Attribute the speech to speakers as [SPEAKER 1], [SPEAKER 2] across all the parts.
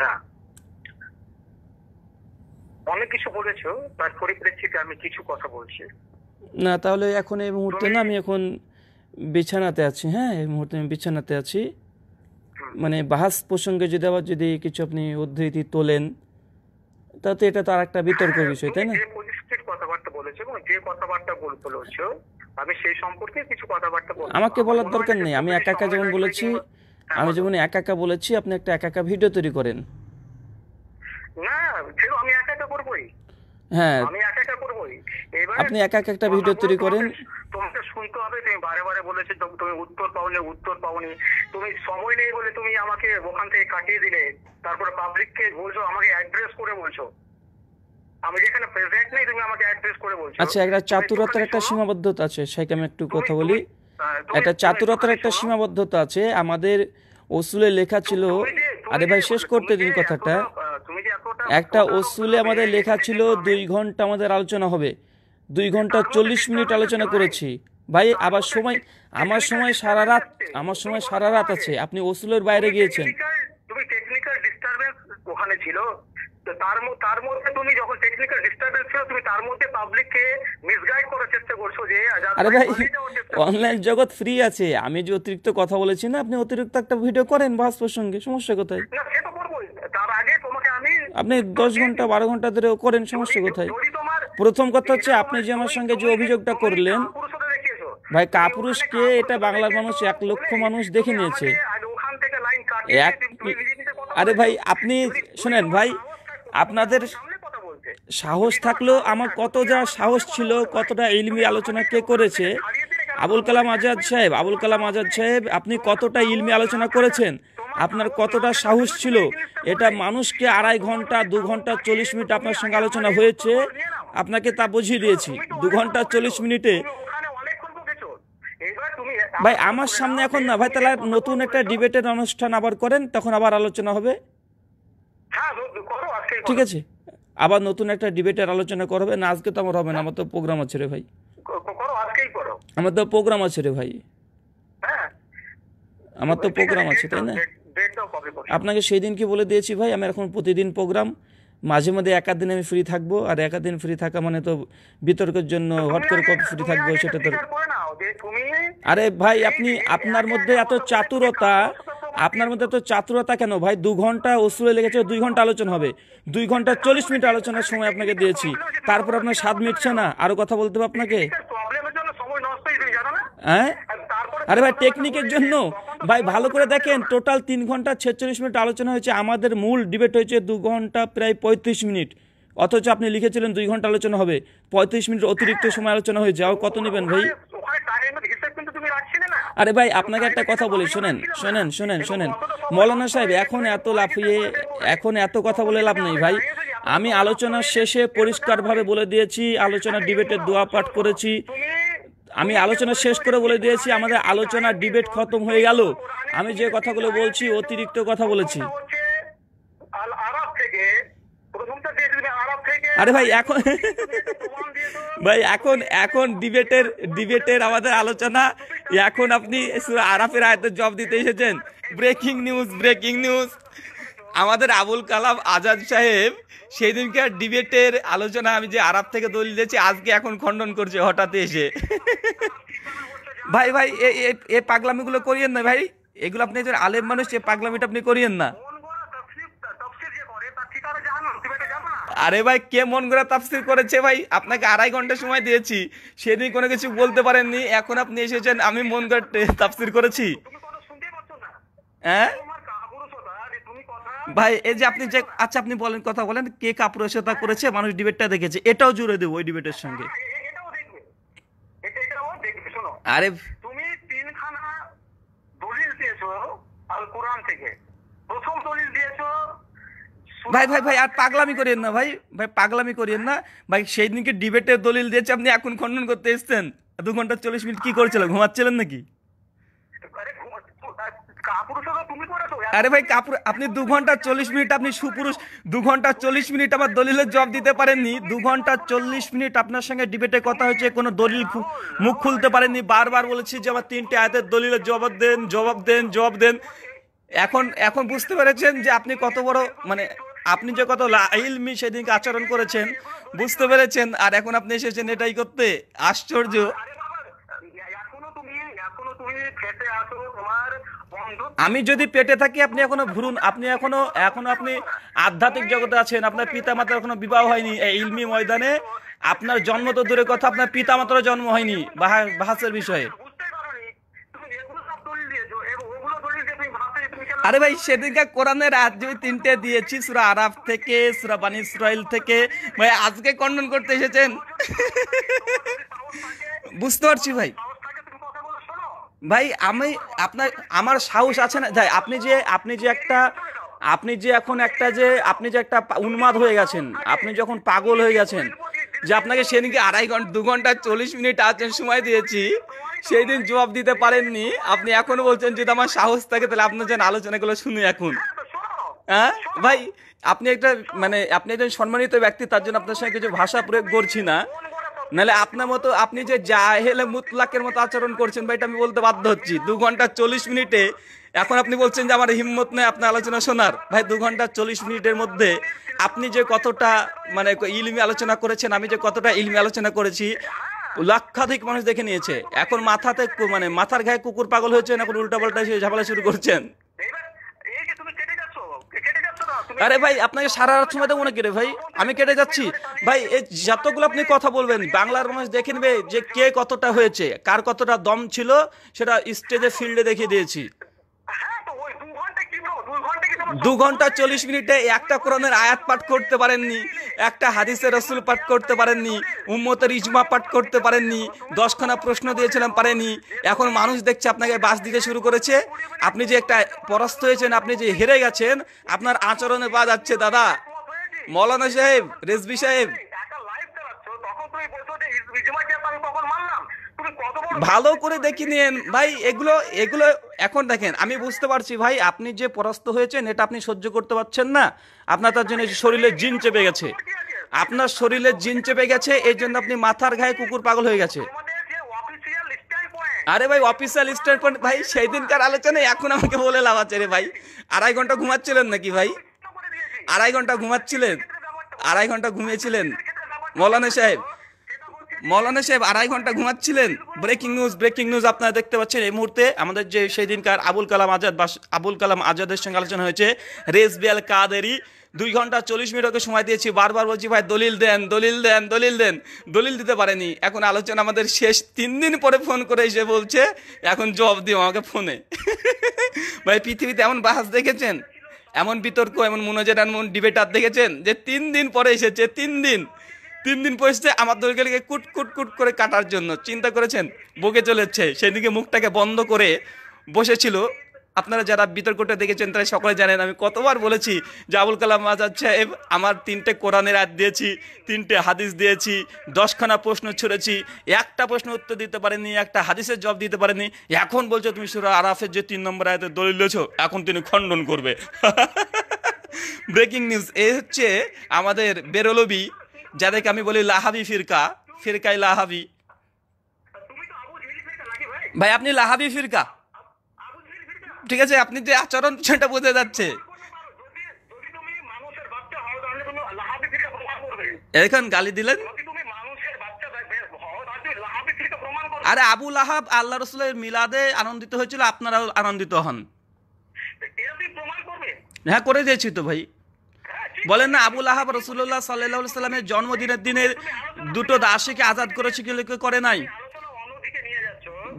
[SPEAKER 1] হ্যাঁ। অনেক কিছু বলেছো তার পরিপ্রেক্ষিতে আমি কিছু কথা বলছি না তাহলে এখন এই মুহূর্তে না আমি এখন বিছানাতে আছি হ্যাঁ এই মুহূর্তে আমি বিছানাতে আছি মানে বাহাস প্রসঙ্গে যদি আবার যদি কিছু আপনি উদ্ধৃতি তোলেন তাতে এটা তার একটা বিতর্ক হ্যাঁ, বিষয় তাই না কথাবার্তা বলেছো এবং যে কথাবার্তা বলেছো আমি সেই সম্পর্কে কিছু কথাবার্তা আমাকে বলার দরকার নেই আমি একা একা যেমন বলেছি হ্যাঁ, আমি যেমন একা একা বলেছি আপনি একটা একা একা ভিডিও তৈরি করেন না আমি একা একা করবই হ্যাঁ আমি একা একা করবই আপনি একা একা একটা ভিডিও তৈরি করেন তোমাকে শুনতে হবে তুমি বারে বারে বলেছো তুমি উত্তর পাও না উত্তর পাওনি তুমি সময় নেই বলে তুমি আমাকে ওখান থেকে কাটিয়ে দিলে তারপরে পাবলিককে বলছো আমাকে অ্যাড্রেস করে বলছো আমি যেখানে প্রেজেন্ট নেই তুমি আমাকে অ্যাড্রেস করে বলছো আচ্ছা একটা চাতুরতার একটা সীমাবদ্ধতা আছে সেটা আমি একটু কথা বলি একটা চাতুরতার একটা সীমাবদ্ধতা আছে আমাদের ওসুলে লেখা ছিল আরে ভাই শেষ করতে দিন কথাটা একটা ওসুলে আমাদের লেখা ছিল দুই ঘন্টা আমাদের আলোচনা হবে দুই ঘন্টা চল্লিশ মিনিট আলোচনা করেছি ভাই আবার সময় আমার সময় সারা রাত আমার সময় সারা রাত আছে আপনি ওসুলের বাইরে গিয়েছেন টেকনিক্যাল ডিস্টারবেন্স ওখানে ছিল তার তার মধ্যে তুমি যখন টেকনিক্যাল ডিস্টারবেন্স ছিল তুমি তার মধ্যে পাবলিককে মিসগাইড করার চেষ্টা করছো যে আরে ভাই অনলাইন জগৎ ফ্রি আছে আমি যে অতিরিক্ত কথা বলেছি না আপনি অতিরিক্ত একটা ভিডিও করেন বাস প্রসঙ্গে সমস্যা কোথায় না সে তো তার আগে তোমাকে আমি আপনি দশ ঘন্টা বারো ঘন্টা ধরে করেন সমস্যা কোথায় প্রথম কথা হচ্ছে আপনি যে আমার সঙ্গে যে অভিযোগটা করলেন ভাই কাপুরুষ কে এটা বাংলার মানুষ এক লক্ষ মানুষ দেখে নিয়েছে আরে ভাই আপনি শোনেন ভাই আপনাদের সাহস থাকলেও আমার কত যা সাহস ছিল কতটা ইলমি আলোচনা কে করেছে আবুল কালাম আজাদ সাহেব আবুল কালাম আজাদ সাহেব আপনি কতটা ইলমি আলোচনা করেছেন আপনার কতটা সাহস ছিল এটা মানুষকে আড়াই ঘন্টা দু ঘন্টা চল্লিশ মিনিট আপনার সঙ্গে আলোচনা হয়েছে আপনাকে তা বুঝিয়ে দিয়েছি দু ঘন্টা চল্লিশ মিনিটে ভাই আমার সামনে এখন না ভাই তাহলে নতুন একটা ডিবেটের অনুষ্ঠান আবার করেন তখন আবার আলোচনা হবে হ্যাঁ, ঠিক আছে আবার নতুন একটা ডিবেটের আলোচনা করবে না আজকে তো আমার হবে না আমার তো প্রোগ্রাম আছে রে ভাই আমার তো প্রোগ্রাম আছে রে ভাই হ্যাঁ। আমার তো প্রোগ্রাম আছে তাই না আপনাকে সেই দিন কি বলে দিয়েছি ভাই আমি এখন প্রতিদিন প্রোগ্রাম মাঝে মাঝে একা দিন আমি ফ্রি থাকবো আর একা দিন ফ্রি থাকা মানে তো বিতর্কের জন্য হট করে কবে ফ্রি থাকবো সেটা তো আরে ভাই আপনি আপনার মধ্যে এত চাতুরতা আপনার মধ্যে তো চাতুরতা কেন ভাই দু ঘন্টা ওসুলে লেগেছে দুই ঘন্টা আলোচনা হবে দুই ঘন্টা চল্লিশ মিনিট আলোচনার সময় আপনাকে দিয়েছি তারপর আপনার স্বাদ মিটছে না আরো কথা বলতে হবে আপনাকে হ্যাঁ আরে ভাই টেকনিকের জন্য ভাই ভালো করে দেখেন টোটাল তিন ঘন্টা ছেচল্লিশ মিনিট আলোচনা হয়েছে আমাদের মূল ডিবেট হয়েছে দু ঘন্টা প্রায় পঁয়ত্রিশ মিনিট অথচ আপনি লিখেছিলেন দুই ঘন্টা আলোচনা হবে পঁয়ত্রিশ মিনিট অতিরিক্ত সময় আলোচনা হয়েছে আর কত নেবেন ভাই আরে ভাই আপনাকে একটা কথা বলি শুনেন শুনেন শুনেন শুনেন মৌলানা সাহেব এখন এত লাফিয়ে এখন এত কথা বলে লাভ নেই ভাই আমি আলোচনার শেষে পরিষ্কারভাবে বলে দিয়েছি আলোচনা ডিবেটের দোয়া পাঠ করেছি আমি আলোচনা শেষ করে বলে দিয়েছি আমাদের আলোচনা ডিবেট খতম হয়ে গেল আমি যে কথাগুলো বলছি অতিরিক্ত কথা বলেছি আরে ভাই এখন ভাই এখন এখন ডিবেটের ডিবেটের আমাদের আলোচনা এখন আপনি আরাফের আয়তের জব দিতে এসেছেন ব্রেকিং নিউজ ব্রেকিং নিউজ আমাদের আবুল কালাম আজাদ সাহেব সেই দিনকার ডিবেটের আলোচনা আমি যে আরব থেকে দলিল দিয়েছি আজকে এখন খণ্ডন করছে হঠাৎ এসে ভাই ভাই এ পাগলামিগুলো করিয়েন না ভাই এগুলো আপনি একজন আলেম মানুষ এ পাগলামিটা আপনি করিয়েন না আরে ভাই কে মন করে তাফসির করেছে ভাই আপনাকে আড়াই ঘন্টা সময় দিয়েছি সেদিন কোনো কিছু বলতে পারেননি এখন আপনি এসেছেন আমি মন করে তাফসির করেছি হ্যাঁ ভাই এই যে আপনি যে আচ্ছা আপনি বলেন কথা বলেন কে কাপুরসতা করেছে মানুষ ডিবেটটা দেখেছে এটাও জুড়ে দেবো ওই ডিবেটের সঙ্গে আরে তুমি তিনখানা দলিল দিয়েছো আল কোরআন থেকে প্রথম দলিল দিয়েছো ভাই ভাই ভাই আর পাগলামি করেন না ভাই ভাই পাগলামি করেন না ভাই সেই দিনকে ডিবেটে দলিল দিয়েছে আপনি এখন খণ্ডন করতে এসছেন দু ঘন্টা চল্লিশ মিনিট কি করছিলেন ঘুমাচ্ছিলেন নাকি আরে ভাই কাপড় আপনি দু ঘন্টা চল্লিশ মিনিট আপনি সুপুরুষ দু ঘন্টা চল্লিশ মিনিট আমার দলিলের জবাব দিতে পারেননি দু ঘন্টা চল্লিশ মিনিট আপনার সঙ্গে ডিবেটে কথা হয়েছে কোনো দলিল মুখ খুলতে পারেননি বারবার বলেছি যে আমার তিনটে আয়াতের দলিলের জবাব দেন জবাব দেন জবাব দেন এখন এখন বুঝতে পেরেছেন যে আপনি কত বড় মানে আপনি যে কত ইলমি সেদিনকে আচরণ করেছেন বুঝতে পেরেছেন আর এখন আপনি এসেছেন এটাই করতে আশ্চর্য আমি যদি পেটে থাকি আপনি এখনো ভুরুন আপনি এখনো এখনো আপনি আধ্যাত্মিক জগতে আছেন আপনার পিতা মাতার এখনো বিবাহ হয়নি এই ইলমি ময়দানে আপনার জন্ম তো দূরে কথা আপনার মাতার জন্ম হয়নি বাহাসের বিষয়ে আরে ভাই সেদিনকে কোরআনের আজ আমি তিনটে দিয়েছি সুরা আরাফ থেকে সুরা বানি ইসরায়েল থেকে ভাই আজকে কন্ডন করতে এসেছেন বুঝতে পারছি ভাই ভাই আমি আপনার আমার সাহস আছে না ভাই আপনি যে আপনি যে একটা আপনি যে এখন একটা যে আপনি যে একটা উন্মাদ হয়ে গেছেন আপনি যখন পাগল হয়ে গেছেন যে আপনাকে সেদিনকে আড়াই ঘন্টা দু ঘন্টা চল্লিশ মিনিট আছেন সময় দিয়েছি সেই দিন জবাব দিতে পারেননি আপনি এখন বলছেন যদি আমার সাহস থাকে তাহলে আপনার যেন আলোচনাগুলো শুনি এখন হ্যাঁ ভাই আপনি একটা মানে আপনি একজন সম্মানিত ব্যক্তি তার জন্য আপনার সঙ্গে কিছু ভাষা প্রয়োগ করছি না নাহলে আপনার মতো আপনি যে জাহেলে মুতলাকের মতো আচরণ করছেন ভাই এটা আমি বলতে বাধ্য হচ্ছি দু ঘন্টা চল্লিশ মিনিটে এখন আপনি বলছেন যে আমার হিম্মত নেই আপনার আলোচনা শোনার ভাই দু ঘন্টা চল্লিশ মিনিটের মধ্যে আপনি যে কতটা মানে ইলমি আলোচনা করেছেন আমি যে কতটা ইলমি আলোচনা করেছি লাক্ষাধিক মানুষ দেখে নিয়েছে এখন মাথাতে মানে মাথার ঘায়ে কুকুর পাগল হয়েছেন এখন পাল্টা এসে ঝামেলা শুরু করছেন আরে ভাই আপনাকে সারা রাত সময় মনে নাকি রে ভাই আমি কেটে যাচ্ছি ভাই এই যতগুলো আপনি কথা বলবেন বাংলার মানুষ দেখে নেবে যে কে কতটা হয়েছে কার কতটা দম ছিল সেটা স্টেজে ফিল্ডে দেখিয়ে দিয়েছি দু ঘন্টা চল্লিশ মিনিটে একটা কোরআনের আয়াত পাঠ করতে পারেননি একটা হাদিসের রসুল পাঠ করতে পারেননি উম্মতের ইজমা পাঠ করতে পারেননি দশখানা প্রশ্ন দিয়েছিলাম পারেনি এখন মানুষ দেখছে আপনাকে বাস দিতে শুরু করেছে আপনি যে একটা পরাস্ত হয়েছেন আপনি যে হেরে গেছেন আপনার আচরণে বা যাচ্ছে দাদা মৌলানা সাহেব রেজবি সাহেব ভালো করে দেখি নিন ভাই এগুলো এগুলো এখন দেখেন আমি বুঝতে পারছি ভাই আপনি যে পরাস্ত হয়েছেন এটা আপনি সহ্য করতে পারছেন না আপনার তার জন্য শরীরে জিন চেপে গেছে আপনার শরীরে জিন চেপে গেছে এই জন্য আপনি মাথার ঘায়ে কুকুর পাগল হয়ে গেছে আরে ভাই অফিসিয়াল স্টার পয়েন্ট ভাই সেই দিনকার আলোচনায় এখন আমাকে বলে লাভ আছে রে ভাই আড়াই ঘন্টা ঘুমাচ্ছিলেন নাকি ভাই আড়াই ঘন্টা ঘুমাচ্ছিলেন আড়াই ঘন্টা ঘুমিয়েছিলেন মৌলানা সাহেব মৌলানা সাহেব আড়াই ঘন্টা ঘুমাচ্ছিলেন ব্রেকিং নিউজ ব্রেকিং নিউজ আপনারা দেখতে পাচ্ছেন এই মুহূর্তে আমাদের যে সেই দিনকার আবুল কালাম আজাদ বা আবুল কালাম আজাদের সঙ্গে আলোচনা হয়েছে রেসবিয়াল কাদেরি দুই ঘন্টা চল্লিশ মিনিট ওকে সময় দিয়েছি বারবার বলছি ভাই দলিল দেন দলিল দেন দলিল দেন দলিল দিতে পারেনি এখন আলোচনা আমাদের শেষ তিন দিন পরে ফোন করে এসে বলছে এখন জব দিও আমাকে ফোনে ভাই পৃথিবীতে এমন বাহাস দেখেছেন এমন বিতর্ক এমন মনোজের এমন ডিবেটার দেখেছেন যে তিন দিন পরে এসেছে তিন দিন তিন দিন পরিস্থিতি আমার লেগে কুট কুট কুট করে কাটার জন্য চিন্তা করেছেন বকে চলেছে সেদিকে মুখটাকে বন্ধ করে বসেছিল আপনারা যারা বিতর্কটা দেখেছেন তারা সকলে জানেন আমি কতবার বলেছি যে আবুল কালাম আজাদ সাহেব আমার তিনটে কোরআনের আয়াত দিয়েছি তিনটে হাদিস দিয়েছি দশখানা প্রশ্ন ছুড়েছি একটা প্রশ্ন উত্তর দিতে পারেনি একটা হাদিসের জব দিতে পারেনি এখন বলছো তুমি সুরা আরাফের যে তিন নম্বর আয়তে দলিল এখন তিনি খণ্ডন করবে ব্রেকিং নিউজ এ হচ্ছে আমাদের বেরোলবি যাদেরকে আমি বলি লাহাবি ফিরকা ফিরকাই লাহাবি ভাই আপনি লাহাবি ফিরকা ঠিক আছে আপনি যে আচরণ সেটা বোঝা যাচ্ছে এখন গালি দিলেন আরে আবু লাহাব আল্লাহ রসুলের মিলাদে আনন্দিত হয়েছিল আপনারাও আনন্দিত হন হ্যাঁ করে দিয়েছি তো ভাই বলেন না আবুল আহাব রসুল্লাহ সাল্লাহ সাল্লামের জন্মদিনের দিনে দুটো দাসীকে আজাদ করেছে কি করে নাই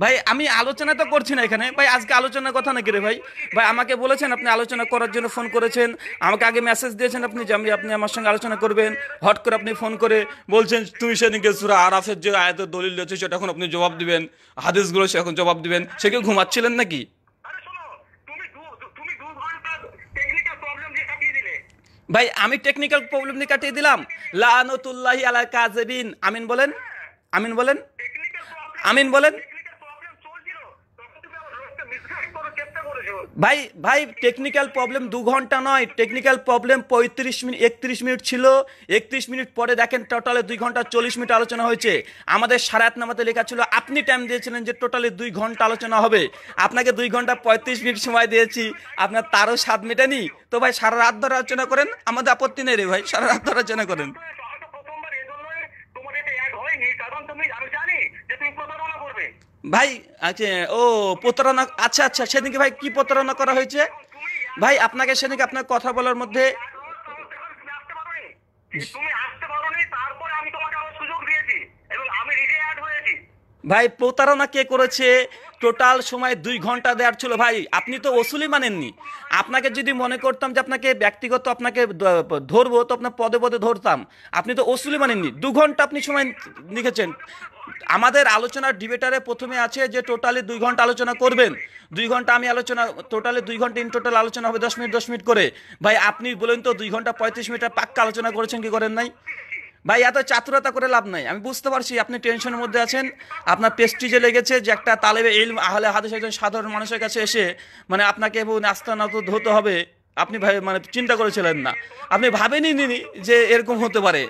[SPEAKER 1] ভাই আমি আলোচনা তো করছি না এখানে ভাই আজকে আলোচনার কথা নাকি রে ভাই ভাই আমাকে বলেছেন আপনি আলোচনা করার জন্য ফোন করেছেন আমাকে আগে মেসেজ দিয়েছেন আপনি যে আমি আপনি আমার সঙ্গে আলোচনা করবেন হট করে আপনি ফোন করে বলছেন তুমি সেদিনকে সুরা আরাফের যে আয়তের দলিল রয়েছে সেটা এখন আপনি জবাব দিবেন হাদিসগুলো সে এখন জবাব দিবেন সে কেউ ঘুমাচ্ছিলেন নাকি ভাই আমি টেকনিক্যাল প্রবলেম নিয়ে কাটিয়ে দিলাম লানতুল্লাহি আলা কাযিবিন আমিন বলেন আমিন বলেন আমিন বলেন ভাই ভাই টেকনিক্যাল প্রবলেম দু ঘন্টা নয় টেকনিক্যাল প্রবলেম পঁয়ত্রিশ মিনিট একত্রিশ মিনিট ছিল একত্রিশ মিনিট পরে দেখেন টোটালে দুই ঘন্টা চল্লিশ মিনিট আলোচনা হয়েছে আমাদের সারাত নামাতে লেখা ছিল আপনি টাইম দিয়েছিলেন যে টোটালে দুই ঘন্টা আলোচনা হবে আপনাকে দুই ঘন্টা পঁয়ত্রিশ মিনিট সময় দিয়েছি আপনার তারও সাত মেটেনি তো ভাই সারা রাত ধরে আলোচনা করেন আমাদের আপত্তি নেই রে ভাই সারা রাত ধরে আলোচনা করেন কারণ তুমি জানি যে তুমি প্রতারণা করবে ভাই আচ্ছা ও প্রতারণা আচ্ছা আচ্ছা সেদিনকে ভাই কি প্রতারণা করা হয়েছে ভাই আপনাকে সেদিনকে আপনার কথা বলার মধ্যে ভাই প্রতারণা কে করেছে টোটাল সময় দুই ঘন্টা দেওয়ার ছিল ভাই আপনি তো ওসুলি মানেননি আপনাকে যদি মনে করতাম যে আপনাকে ব্যক্তিগত আপনাকে ধরবো তো আপনার পদে পদে ধরতাম আপনি তো ওসুলি মানেননি দু ঘন্টা আপনি সময় লিখেছেন আমাদের আলোচনার ডিবেটারে প্রথমে আছে যে টোটালি দুই ঘন্টা আলোচনা করবেন দুই ঘন্টা আমি আলোচনা টোটালি দুই ঘন্টা ইন টোটাল আলোচনা হবে দশ মিনিট দশ মিনিট করে ভাই আপনি বলেন তো দুই ঘন্টা পঁয়ত্রিশ মিনিটের পাক্কা আলোচনা করেছেন কি করেন নাই ভাই এত চাতুরতা করে লাভ নাই আমি বুঝতে পারছি আপনি টেনশনের মধ্যে আছেন আপনার যে লেগেছে যে একটা তালেবে এই আহলে হাদিস একজন সাধারণ মানুষের কাছে এসে মানে আপনাকে এবং নাস্তা না ধরতে হবে আপনি ভাই মানে চিন্তা করেছিলেন না আপনি ভাবেনি যে এরকম হতে পারে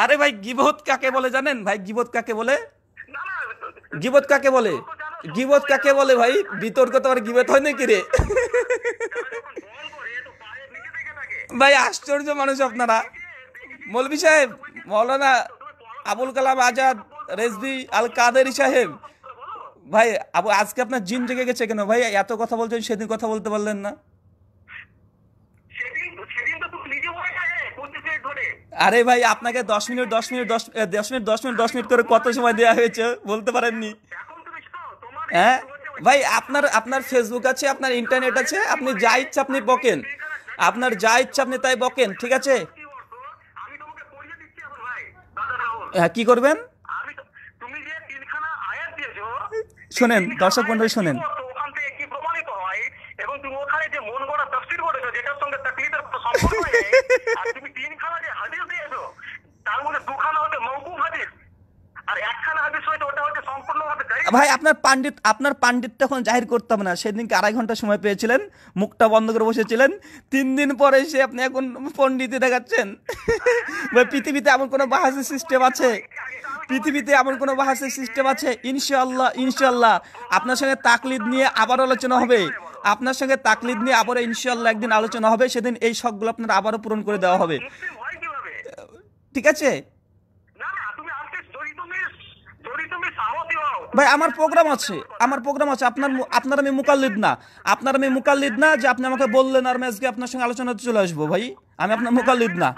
[SPEAKER 1] আরে ভাই গিবত কাকে বলে জানেন ভাই গিবত কাকে বলে গিবত কাকে বলে গিবত কাকে বলে ভাই বিতর্ক তো আর গিবত হয় নাকি রে ভাই আশ্চর্য মানুষ আপনারা মৌলবি সাহেব মৌলানা আবুল কালাম আজাদ রেজদি আল কাদের সাহেব ভাই আবু আজকে আপনার জিন জেগে গেছে কেন ভাই এত কথা বলছেন সেদিন কথা বলতে পারলেন না আরে ভাই আপনাকে দশ মিনিট দশ মিনিট দশ দশ মিনিট দশ মিনিট দশ মিনিট করে কত সময় দেওয়া হয়েছে বলতে পারেননি হ্যাঁ ভাই আপনার আপনার ফেসবুক আছে আপনার ইন্টারনেট আছে আপনি যা ইচ্ছা আপনি বকেন আপনার যা ইচ্ছা আপনি তাই বকেন ঠিক আছে হ্যাঁ কি করবেন শোনেন দর্শক বন্ধু শোনেন তুমি তিন খানা যে হাদিস দিয়েছো তার মধ্যে দুখানা হচ্ছে মৌকুফ হাদিস ভাই আপনার পান্ডিত আপনার পান্ডিত এখন জাহির করতাম না সেদিনকে আড়াই ঘন্টা সময় পেয়েছিলেন মুখটা বন্ধ করে বসেছিলেন তিন দিন পরে এসে আপনি এখন পন্ডিতে দেখাচ্ছেন ভাই পৃথিবীতে এমন কোনো বাহাসের সিস্টেম আছে পৃথিবীতে এমন কোনো বাহাসের সিস্টেম আছে ইনশাআল্লাহ ইনশাল্লাহ আপনার সঙ্গে তাকলিদ নিয়ে আবার আলোচনা হবে আপনার সঙ্গে তাকলিদ নিয়ে আবারও ইনশাল্লাহ একদিন আলোচনা হবে সেদিন এই শখগুলো আপনার আবারও পূরণ করে দেওয়া হবে ঠিক আছে ভাই আমার প্রোগ্রাম আছে আমার প্রোগ্রাম আছে আপনার আপনার আমি মুকাল্লিদ না আপনার আমি মুকাল্লিদ না যে আপনি আমাকে বললেন আর আজকে আপনার সঙ্গে আলোচনা চলে আসবো ভাই আমি আপনার মুকাল্লিদ না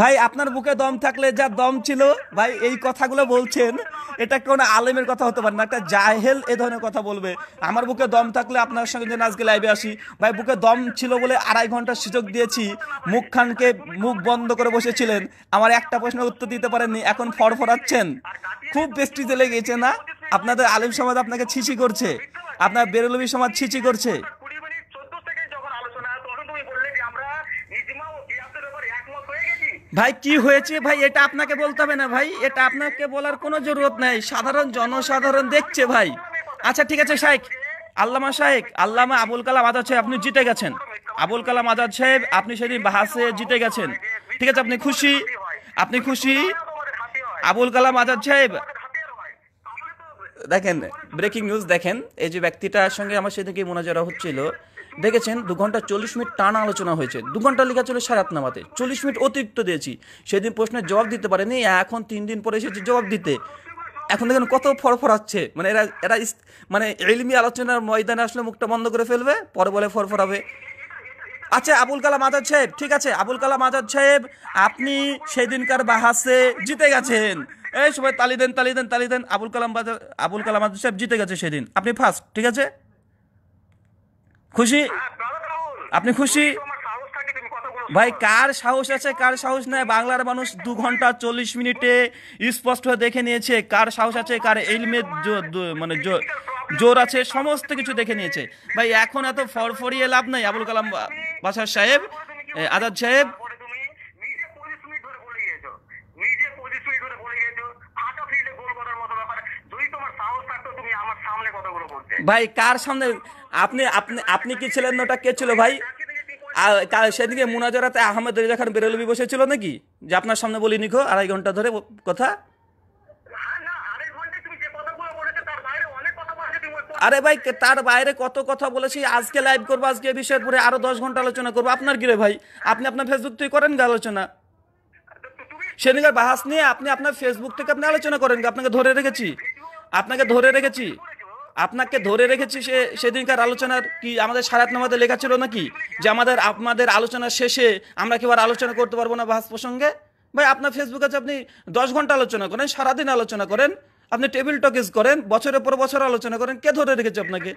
[SPEAKER 1] ভাই আপনার বুকে দম থাকলে যা দম ছিল ভাই এই কথাগুলো বলছেন এটা কোনো আলেমের কথা হতে পারে না একটা জাহেল এ ধরনের কথা বলবে আমার বুকে দম থাকলে আপনার সঙ্গে যেন আজকে লাইভে আসি ভাই বুকে দম ছিল বলে আড়াই ঘন্টা সুযোগ দিয়েছি মুখ খানকে মুখ বন্ধ করে বসেছিলেন আমার একটা প্রশ্নের উত্তর দিতে পারেননি এখন ফড়ফড়াচ্ছেন খুব জেলে লেগেছে না আপনাদের আলেম সমাজ আপনাকে ছিছি করছে আপনার বেরলবি সমাজ ছিছি করছে ভাই কি হয়েছে ভাই এটা আপনাকে বলতে হবে না ভাই এটা আপনাকে বলার কোনো জরুরত নাই সাধারণ জনসাধারণ দেখছে ভাই আচ্ছা ঠিক আছে শাইক আল্লামা শাহেক আল্লামা আবুল কালাম আজাদ সাহেব আপনি জিতে গেছেন আবুল কালাম আজাদ সাহেব আপনি সেদিন বাহাসে জিতে গেছেন ঠিক আছে আপনি খুশি আপনি খুশি আবুল কালাম আজাদ সাহেব দেখেন ব্রেকিং নিউজ দেখেন এই যে ব্যক্তিটার সঙ্গে আমার সেদিনকে মোনাজারা হচ্ছিল দেখেছেন দু ঘন্টা চল্লিশ মিনিট টানা আলোচনা হয়েছে দু ঘন্টা লেখা চলে আট নামাতে চল্লিশ মিনিট অতিরিক্ত দিয়েছি সেদিন প্রশ্নের জবাব দিতে পারেনি এখন তিন দিন পরে এসেছে জবাব দিতে এখন দেখেন কত ফরফরাচ্ছে মানে এরা এরা মানে এলমি আলোচনার ময়দানে আসলে মুখটা বন্ধ করে ফেলবে পরে বলে ফরফরাবে আচ্ছা আবুল কালাম আজাদ সাহেব ঠিক আছে আবুল কালাম আজাদ সাহেব আপনি সেদিনকার বাহাসে জিতে গেছেন এই সবাই তালি দেন তালি দেন তালি দেন আবুল কালাম আবুল কালাম আজাদ সাহেব জিতে গেছে সেদিন আপনি ফার্স্ট ঠিক আছে খুশি হ্যাঁ, আপনি খুশি ভাই কার সাহস আছে কার সাহস নাই বাংলার মানুষ দু ঘন্টা চল্লিশ মিনিটে স্পষ্ট দেখে নিয়েছে কার সাহস আছে কার এলমের মানে জোর আছে সমস্ত কিছু দেখে নিয়েছে ভাই এখন এত ফরফরিয়ে লাভ নাই আবুল কালাম বাসার সাহেব আজাদ সাহেব ভাই কার সামনে আপনি আপনি আপনি কি ছিলেন ওটা কে ছিল ভাই সেদিকে মুনাজারাতে আহমেদ রেজা খান বেরেলবি বসেছিল নাকি যে আপনার সামনে বলি নিখো আড়াই ঘন্টা ধরে কথা আরে ভাই তার বাইরে কত কথা বলেছি আজকে লাইভ করবো আজকে এ বিষয়ের পরে আরো দশ ঘন্টা আলোচনা করবো আপনার গিরে ভাই আপনি আপনার ফেসবুক থেকে করেন গা আলোচনা সেদিকে বাহাস নিয়ে আপনি আপনার ফেসবুক থেকে আপনি আলোচনা করেন আপনাকে ধরে রেখেছি আপনাকে ধরে রেখেছি আপনাকে ধরে রেখেছি সে সেদিনকার আলোচনার কি আমাদের সারাত নামাতে লেখা ছিল নাকি যে আমাদের আপনাদের আলোচনা শেষে আমরা কি আর আলোচনা করতে পারবো না ভাস প্রসঙ্গে ভাই আপনার ফেসবুক আছে আপনি দশ ঘন্টা আলোচনা করেন সারাদিন আলোচনা করেন আপনি টেবিল টকিজ করেন বছরের পর বছর আলোচনা করেন কে ধরে রেখেছে আপনাকে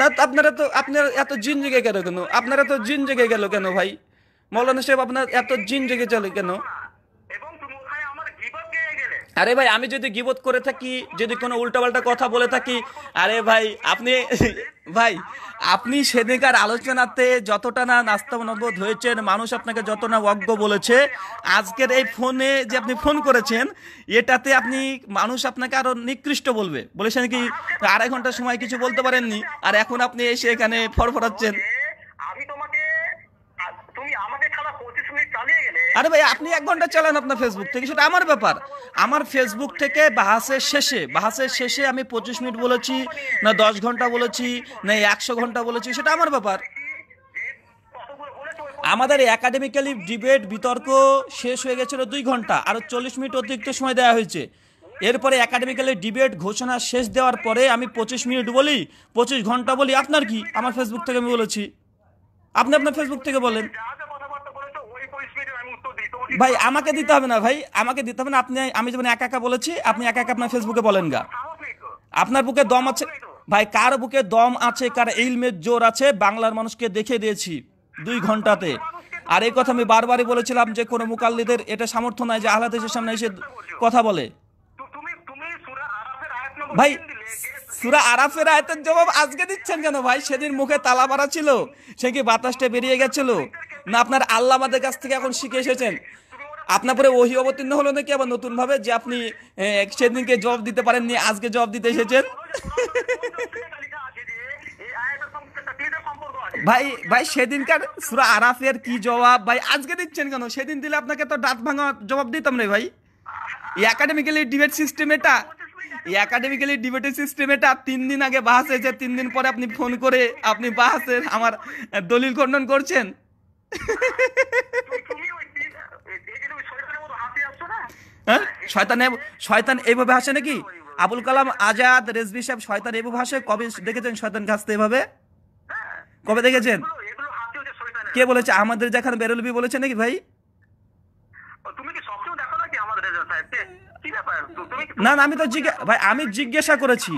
[SPEAKER 1] না আপনারা তো আপনার এত জিন জেগে গেল কেন আপনারা তো জিন জেগে গেল কেন ভাই মৌলানা সাহেব আপনার এত জিন জেগে চলে কেন আরে ভাই আমি যদি গিবত করে থাকি যদি কোনো উল্টাপাল্টা কথা বলে থাকি আরে ভাই আপনি ভাই আপনি সেদিনকার আলোচনাতে যতটা না নাস্তাবনবোধ হয়েছেন মানুষ আপনাকে যত না অজ্ঞ বলেছে আজকের এই ফোনে যে আপনি ফোন করেছেন এটাতে আপনি মানুষ আপনাকে আরও নিকৃষ্ট বলবে বলেছেন কি আড়াই ঘন্টা সময় কিছু বলতে পারেননি আর এখন আপনি এসে এখানে ফড়ফড়াচ্ছেন আরে ভাই আপনি এক ঘন্টা চালান আপনার ফেসবুক থেকে সেটা আমার ব্যাপার আমার ফেসবুক থেকে বাহাসের শেষে বাহাসের শেষে আমি পঁচিশ মিনিট বলেছি না দশ ঘন্টা বলেছি না একশো ঘন্টা বলেছি সেটা আমার ব্যাপার আমাদের একাডেমিক্যালি ডিবেট বিতর্ক শেষ হয়ে গেছিল দুই ঘন্টা আরও চল্লিশ মিনিট অতিরিক্ত সময় দেওয়া হয়েছে এরপরে একাডেমিক্যালি ডিবেট ঘোষণা শেষ দেওয়ার পরে আমি পঁচিশ মিনিট বলি পঁচিশ ঘন্টা বলি আপনার কি আমার ফেসবুক থেকে আমি বলেছি আপনি আপনার ফেসবুক থেকে বলেন ভাই আমাকে দিতে হবে না ভাই আমাকে দিতে হবে না আপনি আমি যেমন একা একা বলেছি আপনি একা একা আপনার ফেসবুকে বলেন গা আপনার বুকে দম আছে ভাই কার বুকে দম আছে কার ইলমের জোর আছে বাংলার মানুষকে দেখে দিয়েছি দুই ঘন্টাতে আর এই কথা আমি বারবারই বলেছিলাম যে কোনো মুকাল্লিদের এটা সামর্থ্য নাই যে আহলাদেশের সামনে এসে কথা বলে ভাই সুরা আরাফের আয়তের জবাব আজকে দিচ্ছেন কেন ভাই সেদিন মুখে তালা মারা ছিল সে কি বাতাসটা বেরিয়ে গেছিল না আপনার আল্লাহ আমাদের কাছ থেকে এখন শিখে এসেছেন আপনার পরে ওহি অবতীর্ণ হলো নাকি আবার নতুনভাবে যে আপনি সেদিনকে জবাব দিতে পারেননি আজকে জবাব দিতে এসেছেন ভাই ভাই সেদিনকার সুরা আরাফের কি জবাব ভাই আজকে দিচ্ছেন কেন সেদিন দিলে আপনাকে তো দাঁত ভাঙা জবাব দিতাম রে ভাই একাডেমিক্যালি ডিবেট সিস্টেম এটা একাডেমিক্যালি ডিবেটের সিস্টেম এটা তিন দিন আগে বাসে যে তিন দিন পরে আপনি ফোন করে আপনি বাহাসের আমার দলিল খণ্ডন করছেন হ্যাঁ শয়তান শয়তান এইভাবে হাসে নাকি আবুল কালাম আজাদ রেজবি সাহেব শয়তান এইভাবে হাসে কবে দেখেছেন শয়তান হাসতে এভাবে কবে দেখেছেন কে বলেছে আমাদের যেখানে বেরলবি বলেছে নাকি ভাই না না আমি তো জিজ্ঞাসা ভাই আমি জিজ্ঞাসা করেছি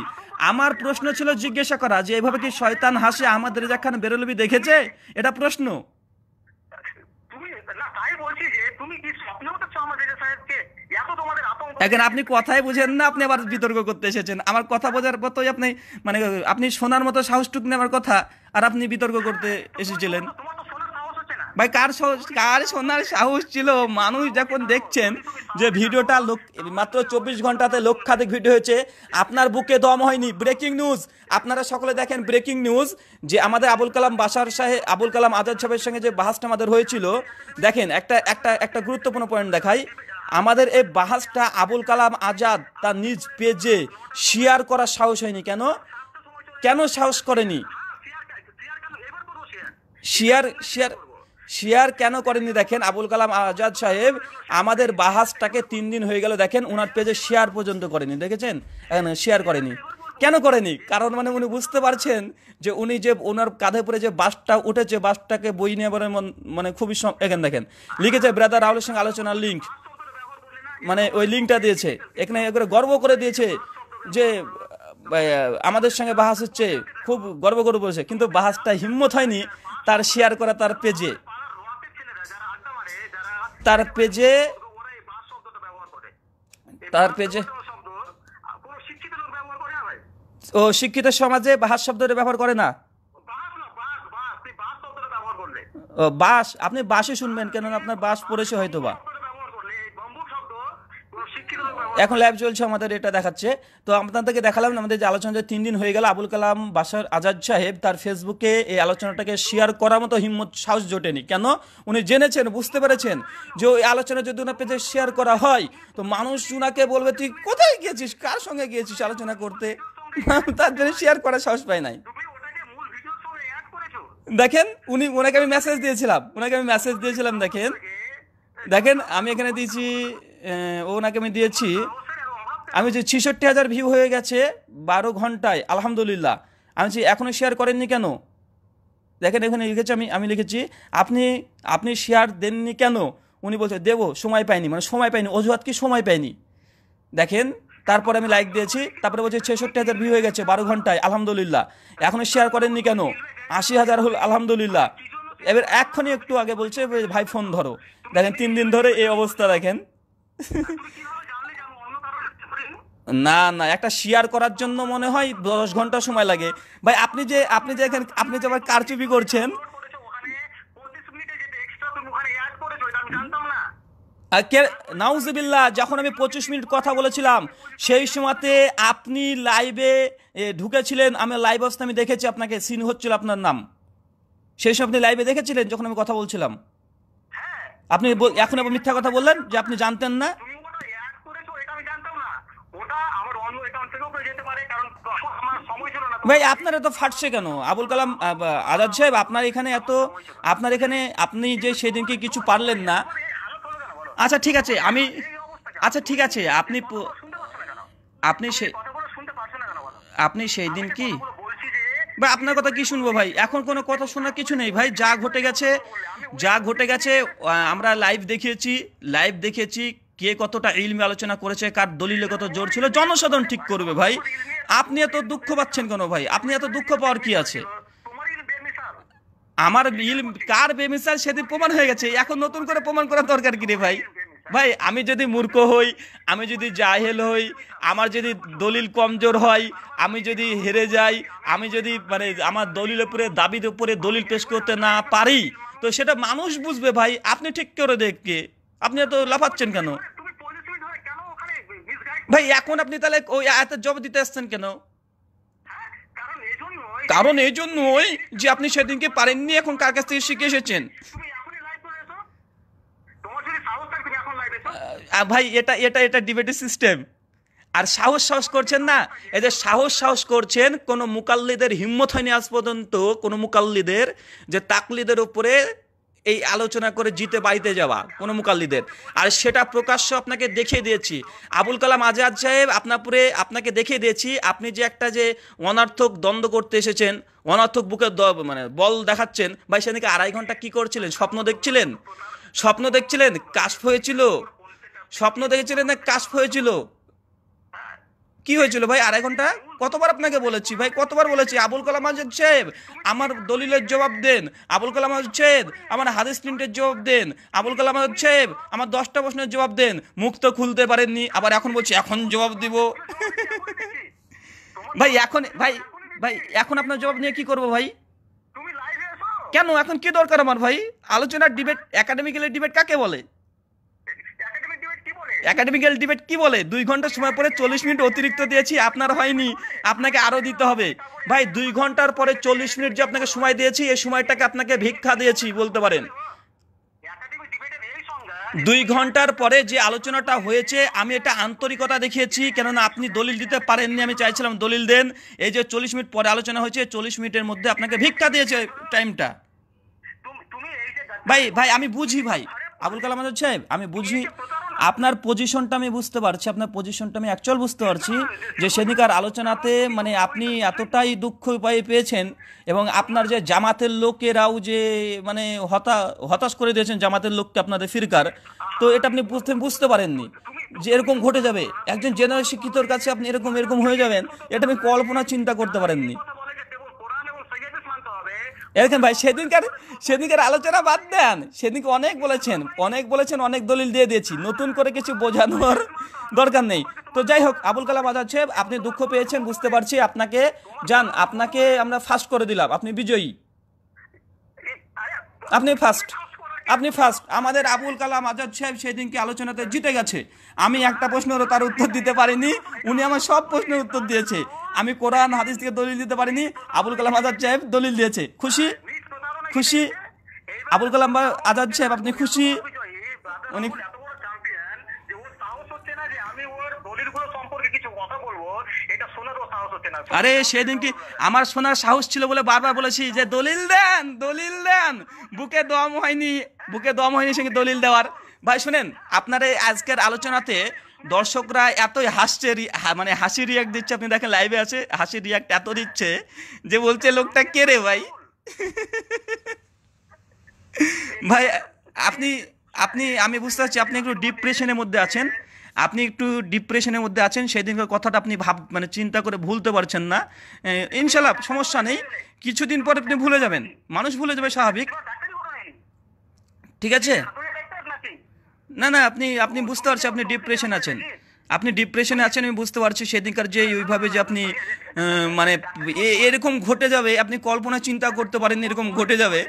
[SPEAKER 1] আমার প্রশ্ন ছিল জিজ্ঞাসা করা যে এভাবে কি শয়তান হাসে আমাদের যেখানে বেরলবি দেখেছে এটা প্রশ্ন এখন আপনি কথাই বুঝেন না আপনি আবার বিতর্ক করতে এসেছেন আমার কথা বোঝার মতোই আপনি মানে আপনি শোনার মতো সাহসটুক নেওয়ার কথা আর আপনি বিতর্ক করতে হ্যাঁ, এসেছিলেন তোমার ভাই কার কার শোনার সাহস ছিল মানুষ যখন দেখছেন যে ভিডিওটা লোক মাত্র চব্বিশ ঘন্টাতে লক্ষাধিক ভিডিও হয়েছে আপনার বুকে দম হয়নি ব্রেকিং নিউজ আপনারা সকলে দেখেন ব্রেকিং নিউজ যে আমাদের আবুল কালাম বাসার সাহেব আবুল কালাম আজাদ সাহেবের সঙ্গে যে বাহাসটা আমাদের হয়েছিল দেখেন একটা একটা একটা গুরুত্বপূর্ণ পয়েন্ট দেখাই আমাদের এই বাহাসটা আবুল কালাম আজাদ তার নিজ পেজে শেয়ার করার সাহস হয়নি কেন কেন সাহস করেনি শেয়ার শেয়ার শেয়ার কেন করেননি দেখেন আবুল কালাম আজাদ সাহেব আমাদের বাহাসটাকে তিন দিন হয়ে গেল দেখেন ওনার পেজে শেয়ার পর্যন্ত করেনি দেখেছেন শেয়ার করেনি কেন করেনি কারণ মানে উনি বুঝতে পারছেন যে উনি যে ওনার কাঁধে পড়ে যে বাসটা উঠেছে বাসটাকে বই নিয়ে মানে, মানে খুবই এখানে দেখেন লিখেছে ব্রাদার রাহুলের সঙ্গে আলোচনার লিঙ্ক মানে ওই লিঙ্কটা দিয়েছে এখানে করে গর্ব করে দিয়েছে যে আমাদের সঙ্গে বাহাস হচ্ছে খুব গর্ব করে বলেছে কিন্তু বাহাসটা হিম্মত হয়নি তার শেয়ার করা তার পেজে তার পেজে তার পেজে ও শিক্ষিত সমাজে বাস শব্দটা ব্যবহার করে না বাস আপনি বাসে শুনবেন কেননা আপনার বাস পড়েছে হয়তো বা এখন ল্যাব চলছে আমাদের এটা দেখাচ্ছে তো আপনাদেরকে দেখালাম আমাদের যে আলোচনা তিন দিন হয়ে গেল আবুল কালাম বাসার আজাদ সাহেব তার ফেসবুকে এই আলোচনাটাকে শেয়ার করার মতো হিম্মত সাহস জোটেনি কেন উনি জেনেছেন বুঝতে পেরেছেন যে ওই আলোচনা যদি ওনার পেজে শেয়ার করা হয় তো মানুষ উনাকে বলবে তুই কোথায় গিয়েছিস কার সঙ্গে গিয়েছিস আলোচনা করতে তার জন্য শেয়ার করার সাহস পায় নাই দেখেন উনি ওনাকে আমি মেসেজ দিয়েছিলাম ওনাকে আমি মেসেজ দিয়েছিলাম দেখেন দেখেন আমি এখানে দিয়েছি ওনাকে আমি দিয়েছি আমি যে ছিষট্টি হাজার ভিউ হয়ে গেছে বারো ঘন্টায় আলহামদুলিল্লাহ আমি যে এখনও শেয়ার করেননি কেন দেখেন এখানে লিখেছি আমি আমি লিখেছি আপনি আপনি শেয়ার দেননি কেন উনি বলছে দেবো সময় পাইনি মানে সময় পাইনি অজুহাত কি সময় পাইনি দেখেন তারপরে আমি লাইক দিয়েছি তারপরে বলছে ছেষট্টি হাজার ভিউ হয়ে গেছে বারো ঘন্টায় আলহামদুলিল্লাহ এখনও শেয়ার করেননি কেন আশি হাজার হল আলহামদুলিল্লাহ এবার এক্ষুনি একটু আগে বলছে ভাই ফোন ধরো দেখেন তিন দিন ধরে এই অবস্থা দেখেন না না একটা শেয়ার করার জন্য মনে হয় দশ ঘন্টা সময় লাগে ভাই আপনি যে আপনি যে এখানে আপনি যে আবার কারচুপি করছেন নাউজবিল্লা যখন আমি পঁচিশ মিনিট কথা বলেছিলাম সেই সময়তে আপনি লাইভে ঢুকেছিলেন আমি লাইভ অবস্থা আমি দেখেছি আপনাকে সিন হচ্ছিল আপনার নাম সেই সব আপনি লাইভে দেখেছিলেন যখন আমি কথা বলছিলাম হ্যাঁ। আপনি এখন আবার মিথ্যা কথা বললেন যে আপনি জানতেন না ভাই আপনার এত ফাটছে কেন আবুল কালাম আজাদ সাহেব আপনার এখানে এত আপনার এখানে আপনি যে সেদিনকে কিছু পারলেন না আচ্ছা ঠিক আছে আমি আচ্ছা ঠিক আছে আপনি আপনি সে আপনি সেই দিন কি ভাই আপনার কথা কি শুনবো ভাই এখন কোনো কথা শোনার কিছু নেই ভাই যা ঘটে গেছে যা ঘটে গেছে আমরা লাইভ দেখিয়েছি লাইভ দেখিয়েছি কে কতটা ইলমে আলোচনা করেছে কার দলিলে কত জোর ছিল জনসাধারণ ঠিক করবে ভাই আপনি এত দুঃখ পাচ্ছেন কেন ভাই আপনি এত দুঃখ পাওয়ার কি আছে আমার ইল কার বেমিসাল সেদিন প্রমাণ হয়ে গেছে এখন নতুন করে প্রমাণ করার দরকার কি রে ভাই ভাই আমি যদি মূর্খ হই আমি যদি জাহেল হই আমার যদি দলিল কমজোর হয় আমি যদি হেরে যাই আমি যদি মানে আমার দলিল উপরে দাবির উপরে দলিল পেশ করতে না পারি তো সেটা মানুষ বুঝবে ভাই আপনি ঠিক করে দেখকে আপনি এত লাফাচ্ছেন কেন ভাই এখন আপনি তাহলে ওই আয়াতের জবাব দিতে আসছেন কেন কারণ এই জন্যই যে আপনি সেদিনকে পারেননি এখন কার কাছ থেকে শিখে এসেছেন ভাই এটা এটা এটা ডিবেটের সিস্টেম আর সাহস সাহস করছেন না যে সাহস সাহস করছেন কোনো মুকাল্লিদের হিম্মত হয়নি আজ পর্যন্ত কোনো মুকাল্লিদের যে তাকলিদের উপরে এই আলোচনা করে জিতে বাড়িতে যাওয়া কোনো মুকাল্লিদের আর সেটা প্রকাশ্য আপনাকে দেখিয়ে দিয়েছি আবুল কালাম আজাদ সাহেব আপনার পরে আপনাকে দেখিয়ে দিয়েছি আপনি যে একটা যে অনার্থক দ্বন্দ্ব করতে এসেছেন অনার্থক বুকের মানে বল দেখাচ্ছেন ভাই সেদিকে আড়াই ঘন্টা কি করছিলেন স্বপ্ন দেখছিলেন স্বপ্ন দেখছিলেন কাশ হয়েছিল স্বপ্ন দেখেছিলেন না কাশফ হয়েছিল কি হয়েছিল ভাই আড়াই ঘন্টা কতবার আপনাকে বলেছি ভাই কতবার বলেছি আবুল কালাম আজাদ সাহেব আমার দলিলের জবাব দেন আবুল কালাম আজাদ সাহেব আমার হাদিস প্রিন্টের জবাব দেন আবুল কালাম আজাদ সাহেব আমার দশটা প্রশ্নের জবাব দেন মুখ তো খুলতে পারেননি আবার এখন বলছি এখন জবাব দিব ভাই এখন ভাই ভাই এখন আপনার জবাব নিয়ে কি করব ভাই কেন এখন কি দরকার আমার ভাই আলোচনার ডিবেট একাডেমিক্যালি ডিবেট কাকে বলে একাডেমিক্যাল ডিবেট কি বলে দুই ঘন্টা সময় পরে চল্লিশ মিনিট অতিরিক্ত দিয়েছি আপনার হয়নি আপনাকে আরও দিতে হবে ভাই দুই ঘন্টার পরে চল্লিশ মিনিট যে আপনাকে সময় দিয়েছি এই সময়টাকে আপনাকে ভিক্ষা দিয়েছি বলতে পারেন দুই ঘন্টার পরে যে আলোচনাটা হয়েছে আমি এটা আন্তরিকতা দেখিয়েছি কেননা আপনি দলিল দিতে পারেননি আমি চাইছিলাম দলিল দেন এই যে চল্লিশ মিনিট পরে আলোচনা হয়েছে চল্লিশ মিনিটের মধ্যে আপনাকে ভিক্ষা দিয়েছে টাইমটা ভাই ভাই আমি বুঝি ভাই আবুল কালাম সাহেব আমি বুঝি আপনার পজিশনটা আমি বুঝতে পারছি আপনার পজিশনটা আমি অ্যাকচুয়াল বুঝতে পারছি যে সেদিকার আলোচনাতে মানে আপনি এতটাই দুঃখ উপায় পেয়েছেন এবং আপনার যে জামাতের লোকেরাও যে মানে হতা হতাশ করে দিয়েছেন জামাতের লোককে আপনাদের ফিরকার তো এটা আপনি বুঝতে বুঝতে পারেননি যে এরকম ঘটে যাবে একজন জেনারেল শিক্ষিতর কাছে আপনি এরকম এরকম হয়ে যাবেন এটা আমি কল্পনা চিন্তা করতে পারেননি এরকম ভাই সেদিনকার সেদিনকার আলোচনা বাদ দেন সেদিনকে অনেক বলেছেন অনেক বলেছেন অনেক দলিল দিয়ে দিয়েছি নতুন করে কিছু বোঝানোর দরকার নেই তো যাই হোক আবুল কালাম আজাদ সাহেব আপনি দুঃখ পেয়েছেন বুঝতে পারছি আপনাকে যান আপনাকে আমরা ফার্স্ট করে দিলাম আপনি বিজয়ী আপনি ফার্স্ট আপনি ফার্স্ট আমাদের আবুল কালাম আজাদ সাহেব সেদিনকে আলোচনাতে জিতে গেছে আমি একটা প্রশ্নেরও তার উত্তর দিতে পারিনি উনি আমার সব প্রশ্নের উত্তর দিয়েছে আমি কোরআন হাদিস থেকে দলিল দিতে পারিনি আবুল কালাম আজাদ সাহেব দলিল দিয়েছে খুশি খুশি আবুল কালাম আজাদ সাহেব আপনি খুশি উনি আরে সেদিন কি আমার শোনার সাহস ছিল বলে বারবার বলেছি যে দলিল দেন দলিল দেন বুকে দম হয়নি বুকে দম হয়নি সে দলিল দেওয়ার ভাই শোনেন আপনার এই আজকের আলোচনাতে দর্শকরা এতই হাসছে মানে হাসি রিয়াক্ট দিচ্ছে আপনি দেখেন লাইভে আছে হাসি রিয়াক্ট এত দিচ্ছে যে বলছে লোকটা কে রে ভাই ভাই আপনি আপনি আমি বুঝতে পারছি আপনি একটু ডিপ্রেশনের মধ্যে আছেন আপনি একটু ডিপ্রেশনের মধ্যে আছেন সেদিনকার কথাটা আপনি ভাব মানে চিন্তা করে ভুলতে পারছেন না ইনশাল্লাহ সমস্যা নেই কিছুদিন পর আপনি ভুলে যাবেন মানুষ ভুলে যাবে স্বাভাবিক ঠিক আছে না না আপনি আপনি বুঝতে পারছেন আপনি ডিপ্রেশন আছেন আপনি ডিপ্রেশনে আছেন আমি বুঝতে পারছি সেদিনকার যে ওইভাবে যে আপনি মানে এরকম ঘটে যাবে আপনি কল্পনা চিন্তা করতে পারেন এরকম ঘটে যাবে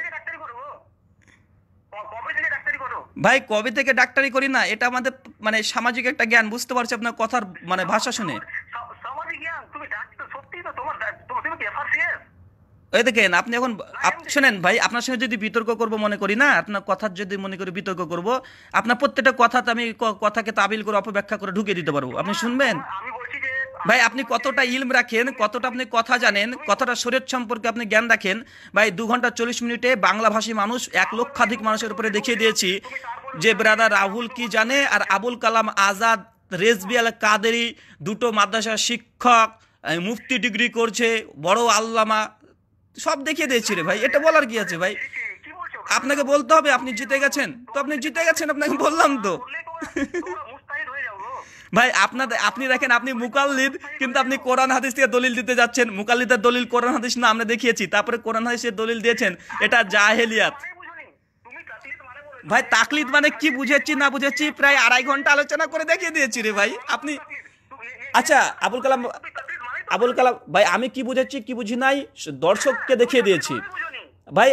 [SPEAKER 1] ভাই কবে থেকে ডাক্তারি করি না এটা আমাদের মানে সামাজিক একটা জ্ঞান বুঝতে পারছি আপনার কথার মানে ভাষা শুনে এই দেখেন আপনি এখন শোনেন ভাই আপনার সঙ্গে যদি বিতর্ক করব মনে করি না আপনার কথার যদি মনে করি বিতর্ক করব আপনার প্রত্যেকটা কথাতে আমি কথাকে তাবিল করে অপব্যাখ্যা করে ঢুকিয়ে দিতে পারবো আপনি শুনবেন ভাই আপনি কতটা ইলম রাখেন কতটা আপনি কথা জানেন কতটা শরীর সম্পর্কে আপনি জ্ঞান রাখেন ভাই দু ঘন্টা চল্লিশ মিনিটে বাংলাভাষী মানুষ এক লক্ষাধিক মানুষের উপরে দেখিয়ে দিয়েছি যে ব্রাদার রাহুল কি জানে আর আবুল কালাম আজাদ রেজবি আল কাদেরি দুটো মাদ্রাসার শিক্ষক মুফতি ডিগ্রি করছে বড় আল্লামা সব দেখিয়ে দিয়েছি রে ভাই এটা বলার কি আছে ভাই আপনাকে বলতে হবে আপনি জিতে গেছেন তো আপনি জিতে গেছেন আপনাকে বললাম তো ভাই আপনার আপনি দেখেন আপনি মুকাল্লিদ কিন্তু আপনি কোরআন হাদিস থেকে দলিল দিতে যাচ্ছেন মুকাল্লিদের দলিল কোরআন হাদিস না আমরা দেখিয়েছি তারপরে কোরআন হাদিসের দলিল দিয়েছেন এটা জাহেলিয়াত ভাই তাকলিদ মানে কি বুঝেছি না বুঝেছি প্রায় আড়াই ঘন্টা আলোচনা করে দেখিয়ে দিয়েছি রে ভাই আপনি আচ্ছা আবুল কালাম আবুল কালাম ভাই আমি কি বুঝেছি কি বুঝি নাই দর্শককে দেখিয়ে দিয়েছি ভাই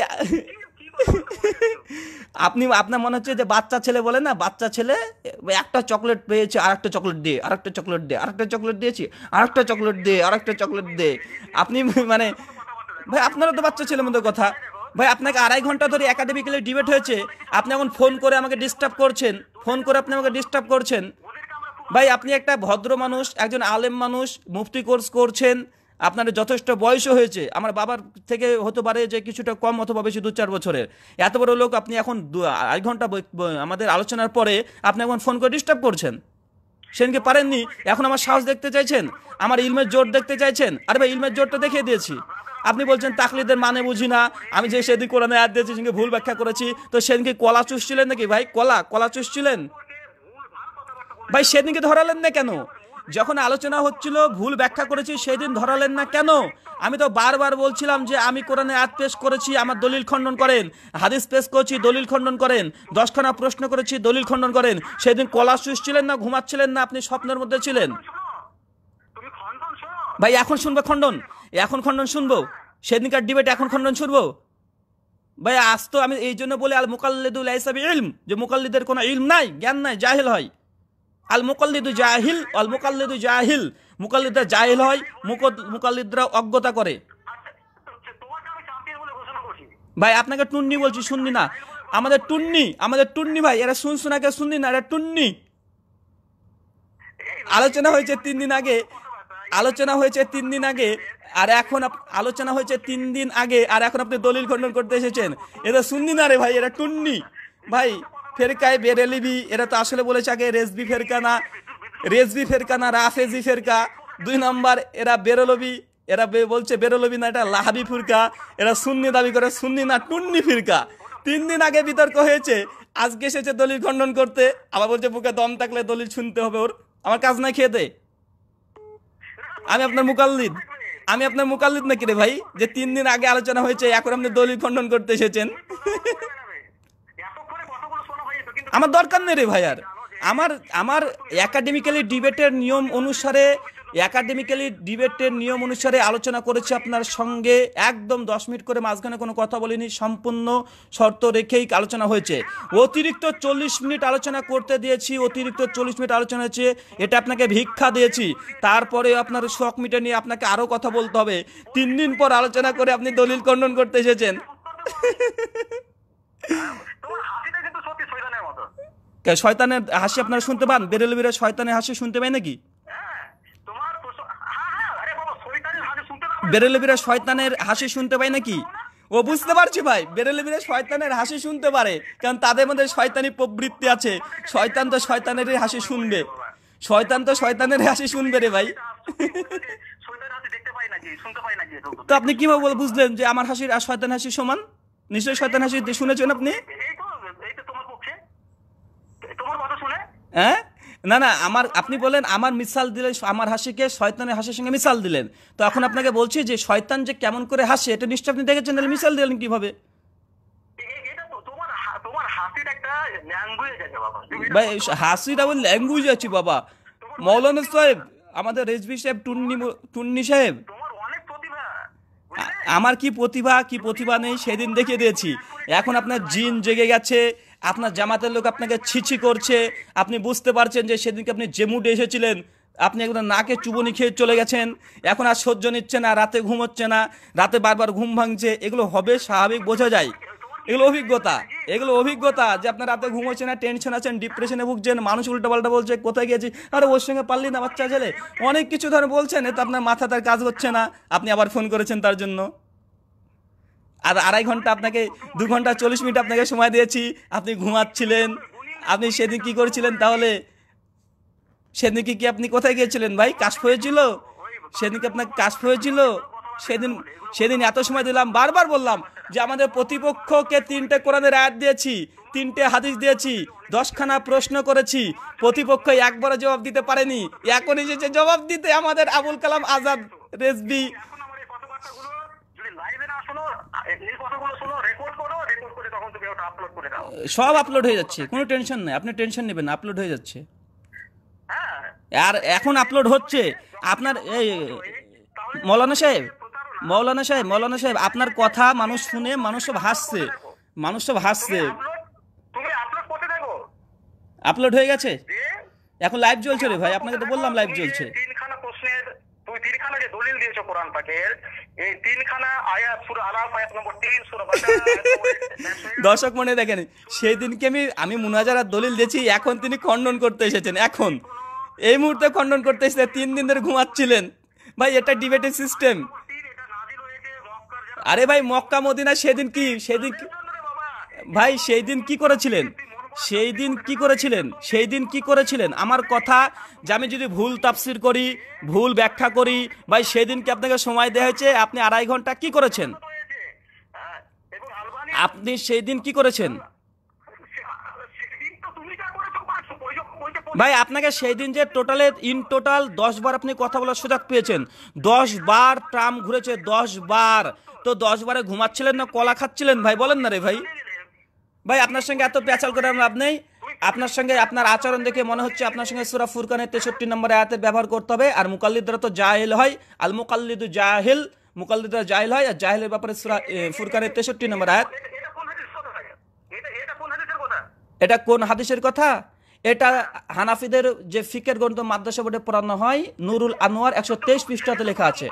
[SPEAKER 1] আপনি আপনার মনে হচ্ছে যে বাচ্চা ছেলে বলে না বাচ্চা ছেলে একটা চকলেট পেয়েছে আর একটা চকলেট দে আর একটা চকলেট দে আর একটা চকলেট দিয়েছি আর একটা চকলেট দে আর একটা চকলেট দে আপনি মানে ভাই আপনারও তো বাচ্চা ছেলের মতো কথা ভাই আপনাকে আড়াই ঘন্টা ধরে একাডেমিক্যালি ডিবেট হয়েছে আপনি এখন ফোন করে আমাকে ডিস্টার্ব করছেন ফোন করে আপনি আমাকে ডিস্টার্ব করছেন ভাই আপনি একটা ভদ্র মানুষ একজন আলেম মানুষ মুফতি কোর্স করছেন আপনার যথেষ্ট বয়সও হয়েছে আমার বাবার থেকে হতে পারে যে কিছুটা কম অথবা বেশি দু চার বছরের এত বড় লোক আপনি এখন আড়াই ঘন্টা আমাদের আলোচনার পরে আপনি এখন ফোন করে ডিস্টার্ব করছেন সেদিনকে পারেননি এখন আমার সাহস দেখতে চাইছেন আমার ইলমের জোর দেখতে চাইছেন আরে ভাই ইলমের জোরটা দেখিয়ে দিয়েছি আপনি বলছেন তাকলিদের মানে বুঝি না আমি যে সেদিন কোরআনে আর দিয়েছি সেদিনকে ভুল ব্যাখ্যা করেছি তো সেদিনকে কলা চুষছিলেন নাকি ভাই কলা কলা চুষছিলেন ভাই সেদিনকে ধরালেন না কেন যখন আলোচনা হচ্ছিল ভুল ব্যাখ্যা করেছি সেদিন ধরালেন না কেন আমি তো বারবার বলছিলাম যে আমি কোরআনে আত পেশ করেছি আমার দলিল খণ্ডন করেন হাদিস পেশ করেছি দলিল খণ্ডন করেন দশখানা প্রশ্ন করেছি দলিল খণ্ডন করেন সেদিন কলা সুইস ছিলেন না ঘুমাচ্ছিলেন না আপনি স্বপ্নের মধ্যে ছিলেন ভাই এখন শুনবো খণ্ডন এখন খণ্ডন শুনবো সেদিনকার ডিবেট এখন খণ্ডন শুনবো ভাই আজ তো আমি এই জন্য বলে আল মোকাল্লিদুল ইলম যে মোকাল্লিদের কোনো ইলম নাই জ্ঞান নাই জাহিল হয় আল মুকাল্লিদু জাহিল আল মুকাল্লিদু জাহিল মুকাল্লিদরা জাহিল হয় মুকাল্লিদরা অজ্ঞতা করে ভাই আপনাকে টুন্নি বলছি শুননি না আমাদের টুন্নি আমাদের টুন্নি ভাই এরা শুন শোনাকে শুননি না এরা টুন্নি আলোচনা হয়েছে তিন দিন আগে আলোচনা হয়েছে তিন দিন আগে আর এখন আলোচনা হয়েছে তিন দিন আগে আর এখন আপনি দলিল খণ্ডন করতে এসেছেন এটা শুননি না রে ভাই এটা টুন্নি ভাই ফেরকায় বেরেলিবি এরা তো আসলে বলেছে আগে রেসবি ফেরকা না রেসবি ফেরকা না রাফেজি ফেরকা দুই নম্বর এরা বেরোলবি এরা বলছে বেরোলবি না এটা লাহাবি ফুরকা এরা সুন্নি দাবি করে সুন্নি না টুন্নি ফিরকা তিন দিন আগে বিতর্ক হয়েছে আজকে এসেছে দলিল খণ্ডন করতে আবার বলছে বুকে দম থাকলে দলিল শুনতে হবে ওর আমার কাজ নাই খেয়ে দে আমি আপনার মুকাল্লিদ আমি আপনার মুকাল্লিদ নাকি রে ভাই যে তিন দিন আগে আলোচনা হয়েছে এখন আপনি দলিল খণ্ডন করতে এসেছেন আমার দরকার নেই রে ভাই আর আমার আমার একাডেমিক্যালি ডিবেটের নিয়ম অনুসারে একাডেমিক্যালি ডিবেটের নিয়ম অনুসারে আলোচনা করেছি আপনার সঙ্গে একদম দশ মিনিট করে মাঝখানে কোনো কথা বলিনি সম্পূর্ণ শর্ত রেখেই আলোচনা হয়েছে অতিরিক্ত চল্লিশ মিনিট আলোচনা করতে দিয়েছি অতিরিক্ত চল্লিশ মিনিট আলোচনা হয়েছে এটা আপনাকে ভিক্ষা দিয়েছি তারপরে আপনার শখ মিটে নিয়ে আপনাকে আরও কথা বলতে হবে তিন দিন পর আলোচনা করে আপনি দলিল খণ্ডন করতে এসেছেন হ্যাঁ, হ্যাঁ, হ্যাঁ। শয়তানের হাসি আপনারা শুনতে পান বেরেল বেরে শয়তানের হাসি শুনতে পাই নাকি বেরেল বেরে শয়তানের হাসি শুনতে পাই নাকি ও বুঝতে পারছি ভাই বেরেল বেরে শয়তানের হাসি শুনতে পারে কারণ তাদের মধ্যে শয়তানি প্রবৃত্তি আছে শয়তান তো শয়তানেরই হাসি শুনবে শয়তান তো শয়তানের হাসি শুনবে রে ভাই তো আপনি কিভাবে বুঝলেন যে আমার হাসির আর শয়তান হাসি সমান নিশ্চয়ই শয়তান হাসি শুনেছেন আপনি হ্যাঁ না না আমার আপনি বলেন আমার মিসাল দিলে আমার হাসিকে শয়তানের হাসির সঙ্গে মিসাল দিলেন তো এখন আপনাকে বলছি যে শয়তান যে কেমন করে হাসে এটা নিশ্চয় আপনি দেখেছেন তাহলে মিসাল দিলেন কিভাবে ভাই হাসিটা আমার ল্যাঙ্গুয়েজ আছে বাবা মৌলানা সাহেব আমাদের রেজবি সাহেব টুন্নি টুন্নি সাহেব আমার কি প্রতিভা কি প্রতিভা নেই সেদিন দেখিয়ে দিয়েছি এখন আপনার জিন জেগে গেছে আপনার জামাতের লোক আপনাকে ছিছি করছে আপনি বুঝতে পারছেন যে সেদিনকে আপনি যে মুডে এসেছিলেন আপনি একদম নাকে চুবনি খেয়ে চলে গেছেন এখন আর সহ্য নিচ্ছে না রাতে ঘুম হচ্ছে না রাতে বারবার ঘুম ভাঙছে এগুলো হবে স্বাভাবিক বোঝা যায় এগুলো অভিজ্ঞতা এগুলো অভিজ্ঞতা যে আপনার রাতে ঘুম হচ্ছে না টেনশন আছেন ডিপ্রেশনে ভুগছেন মানুষ উল্টাপাল্টা বলছে কোথায় গেছি আরে ওর সঙ্গে পারলি না বাচ্চা ছেলে অনেক কিছু ধরে বলছেন এতে আপনার মাথা তার কাজ হচ্ছে না আপনি আবার ফোন করেছেন তার জন্য আর আড়াই ঘন্টা আপনাকে দু ঘন্টা চল্লিশ মিনিট আপনাকে সময় দিয়েছি আপনি ঘুমাচ্ছিলেন আপনি সেদিন কি করেছিলেন তাহলে সেদিন কি আপনি কোথায় গিয়েছিলেন ভাই কাজ হয়েছিল সেদিন কি আপনার কাজ হয়েছিল সেদিন সেদিন এত সময় দিলাম বারবার বললাম যে আমাদের প্রতিপক্ষকে তিনটে কোরআনের আয়াত দিয়েছি তিনটে হাদিস দিয়েছি দশখানা প্রশ্ন করেছি প্রতিপক্ষ একবারও জবাব দিতে পারেনি এখন এসেছে জবাব দিতে আমাদের আবুল কালাম আজাদ রেজবি সব আপলোড হয়ে যাচ্ছে কোনো টেনশন নাই আপনি টেনশন নেবেন আপলোড হয়ে যাচ্ছে হ্যাঁ। আর এখন আপলোড হচ্ছে আপনার এই মৌলানা সাহেব মৌলানা সাহেব মৌলানা সাহেব আপনার কথা মানুষ শুনে মানুষ সব হাসছে মানুষ সব হাসছে আপলোড হয়ে গেছে এখন লাইভ চলছে রে ভাই আপনাকে তো বললাম লাইভ চলছে তিনখানা যে দলিল দিয়েছে কোরআন পাকের এই তিনখানা আয়াত সুর আলাফ আয়াত নম্বর তিন সুর দর্শক মনে দেখেন সেই দিনকে আমি আমি মুনাজারার দলিল দিয়েছি এখন তিনি খণ্ডন করতে এসেছেন এখন এই মুহূর্তে খণ্ডন করতে এসেছেন তিন দিন ধরে ঘুমাচ্ছিলেন ভাই এটা ডিবেটের সিস্টেম আরে ভাই মক্কা মদিনা সেদিন কি সেদিন ভাই সেই দিন কি করেছিলেন সেই দিন কি করেছিলেন সেই দিন কি করেছিলেন আমার কথা যে আমি যদি ভুল তাফসির করি ভুল ব্যাখ্যা করি ভাই সেই কি আপনাকে সময় দেওয়া হয়েছে আপনি আড়াই ঘন্টা কি করেছেন আপনি সেই দিন কি করেছেন ভাই আপনাকে সেই দিন যে টোটালে ইন টোটাল দশ বার আপনি কথা বলার সুযোগ পেয়েছেন দশ বার ট্রাম ঘুরেছে দশ বার তো দশ বারে ঘুমাচ্ছিলেন না কলা খাচ্ছিলেন ভাই বলেন না রে ভাই ভাই আপনার সঙ্গে এত পেঁচাল করে লাভ নেই আপনার সঙ্গে আপনার আচরণ দেখে মনে হচ্ছে আপনার সঙ্গে সুরা ফুরকানের তেষট্টি নম্বর আয়াতের ব্যবহার করতে হবে আর মুকাল্লিদরা তো জাহেল হয় আল মুকাল্লিদু জাহেল মুকাল্লিদরা জাহেল হয় আর জাহেলের ব্যাপারে সুরা ফুরকানের তেষট্টি নম্বর আয়াত এটা কোন হাদিসের কথা এটা হানাফিদের যে ফিকের গ্রন্থ মাদ্রাসা বোর্ডে পড়ানো হয় নুরুল আনোয়ার একশো তেইশ পৃষ্ঠাতে লেখা আছে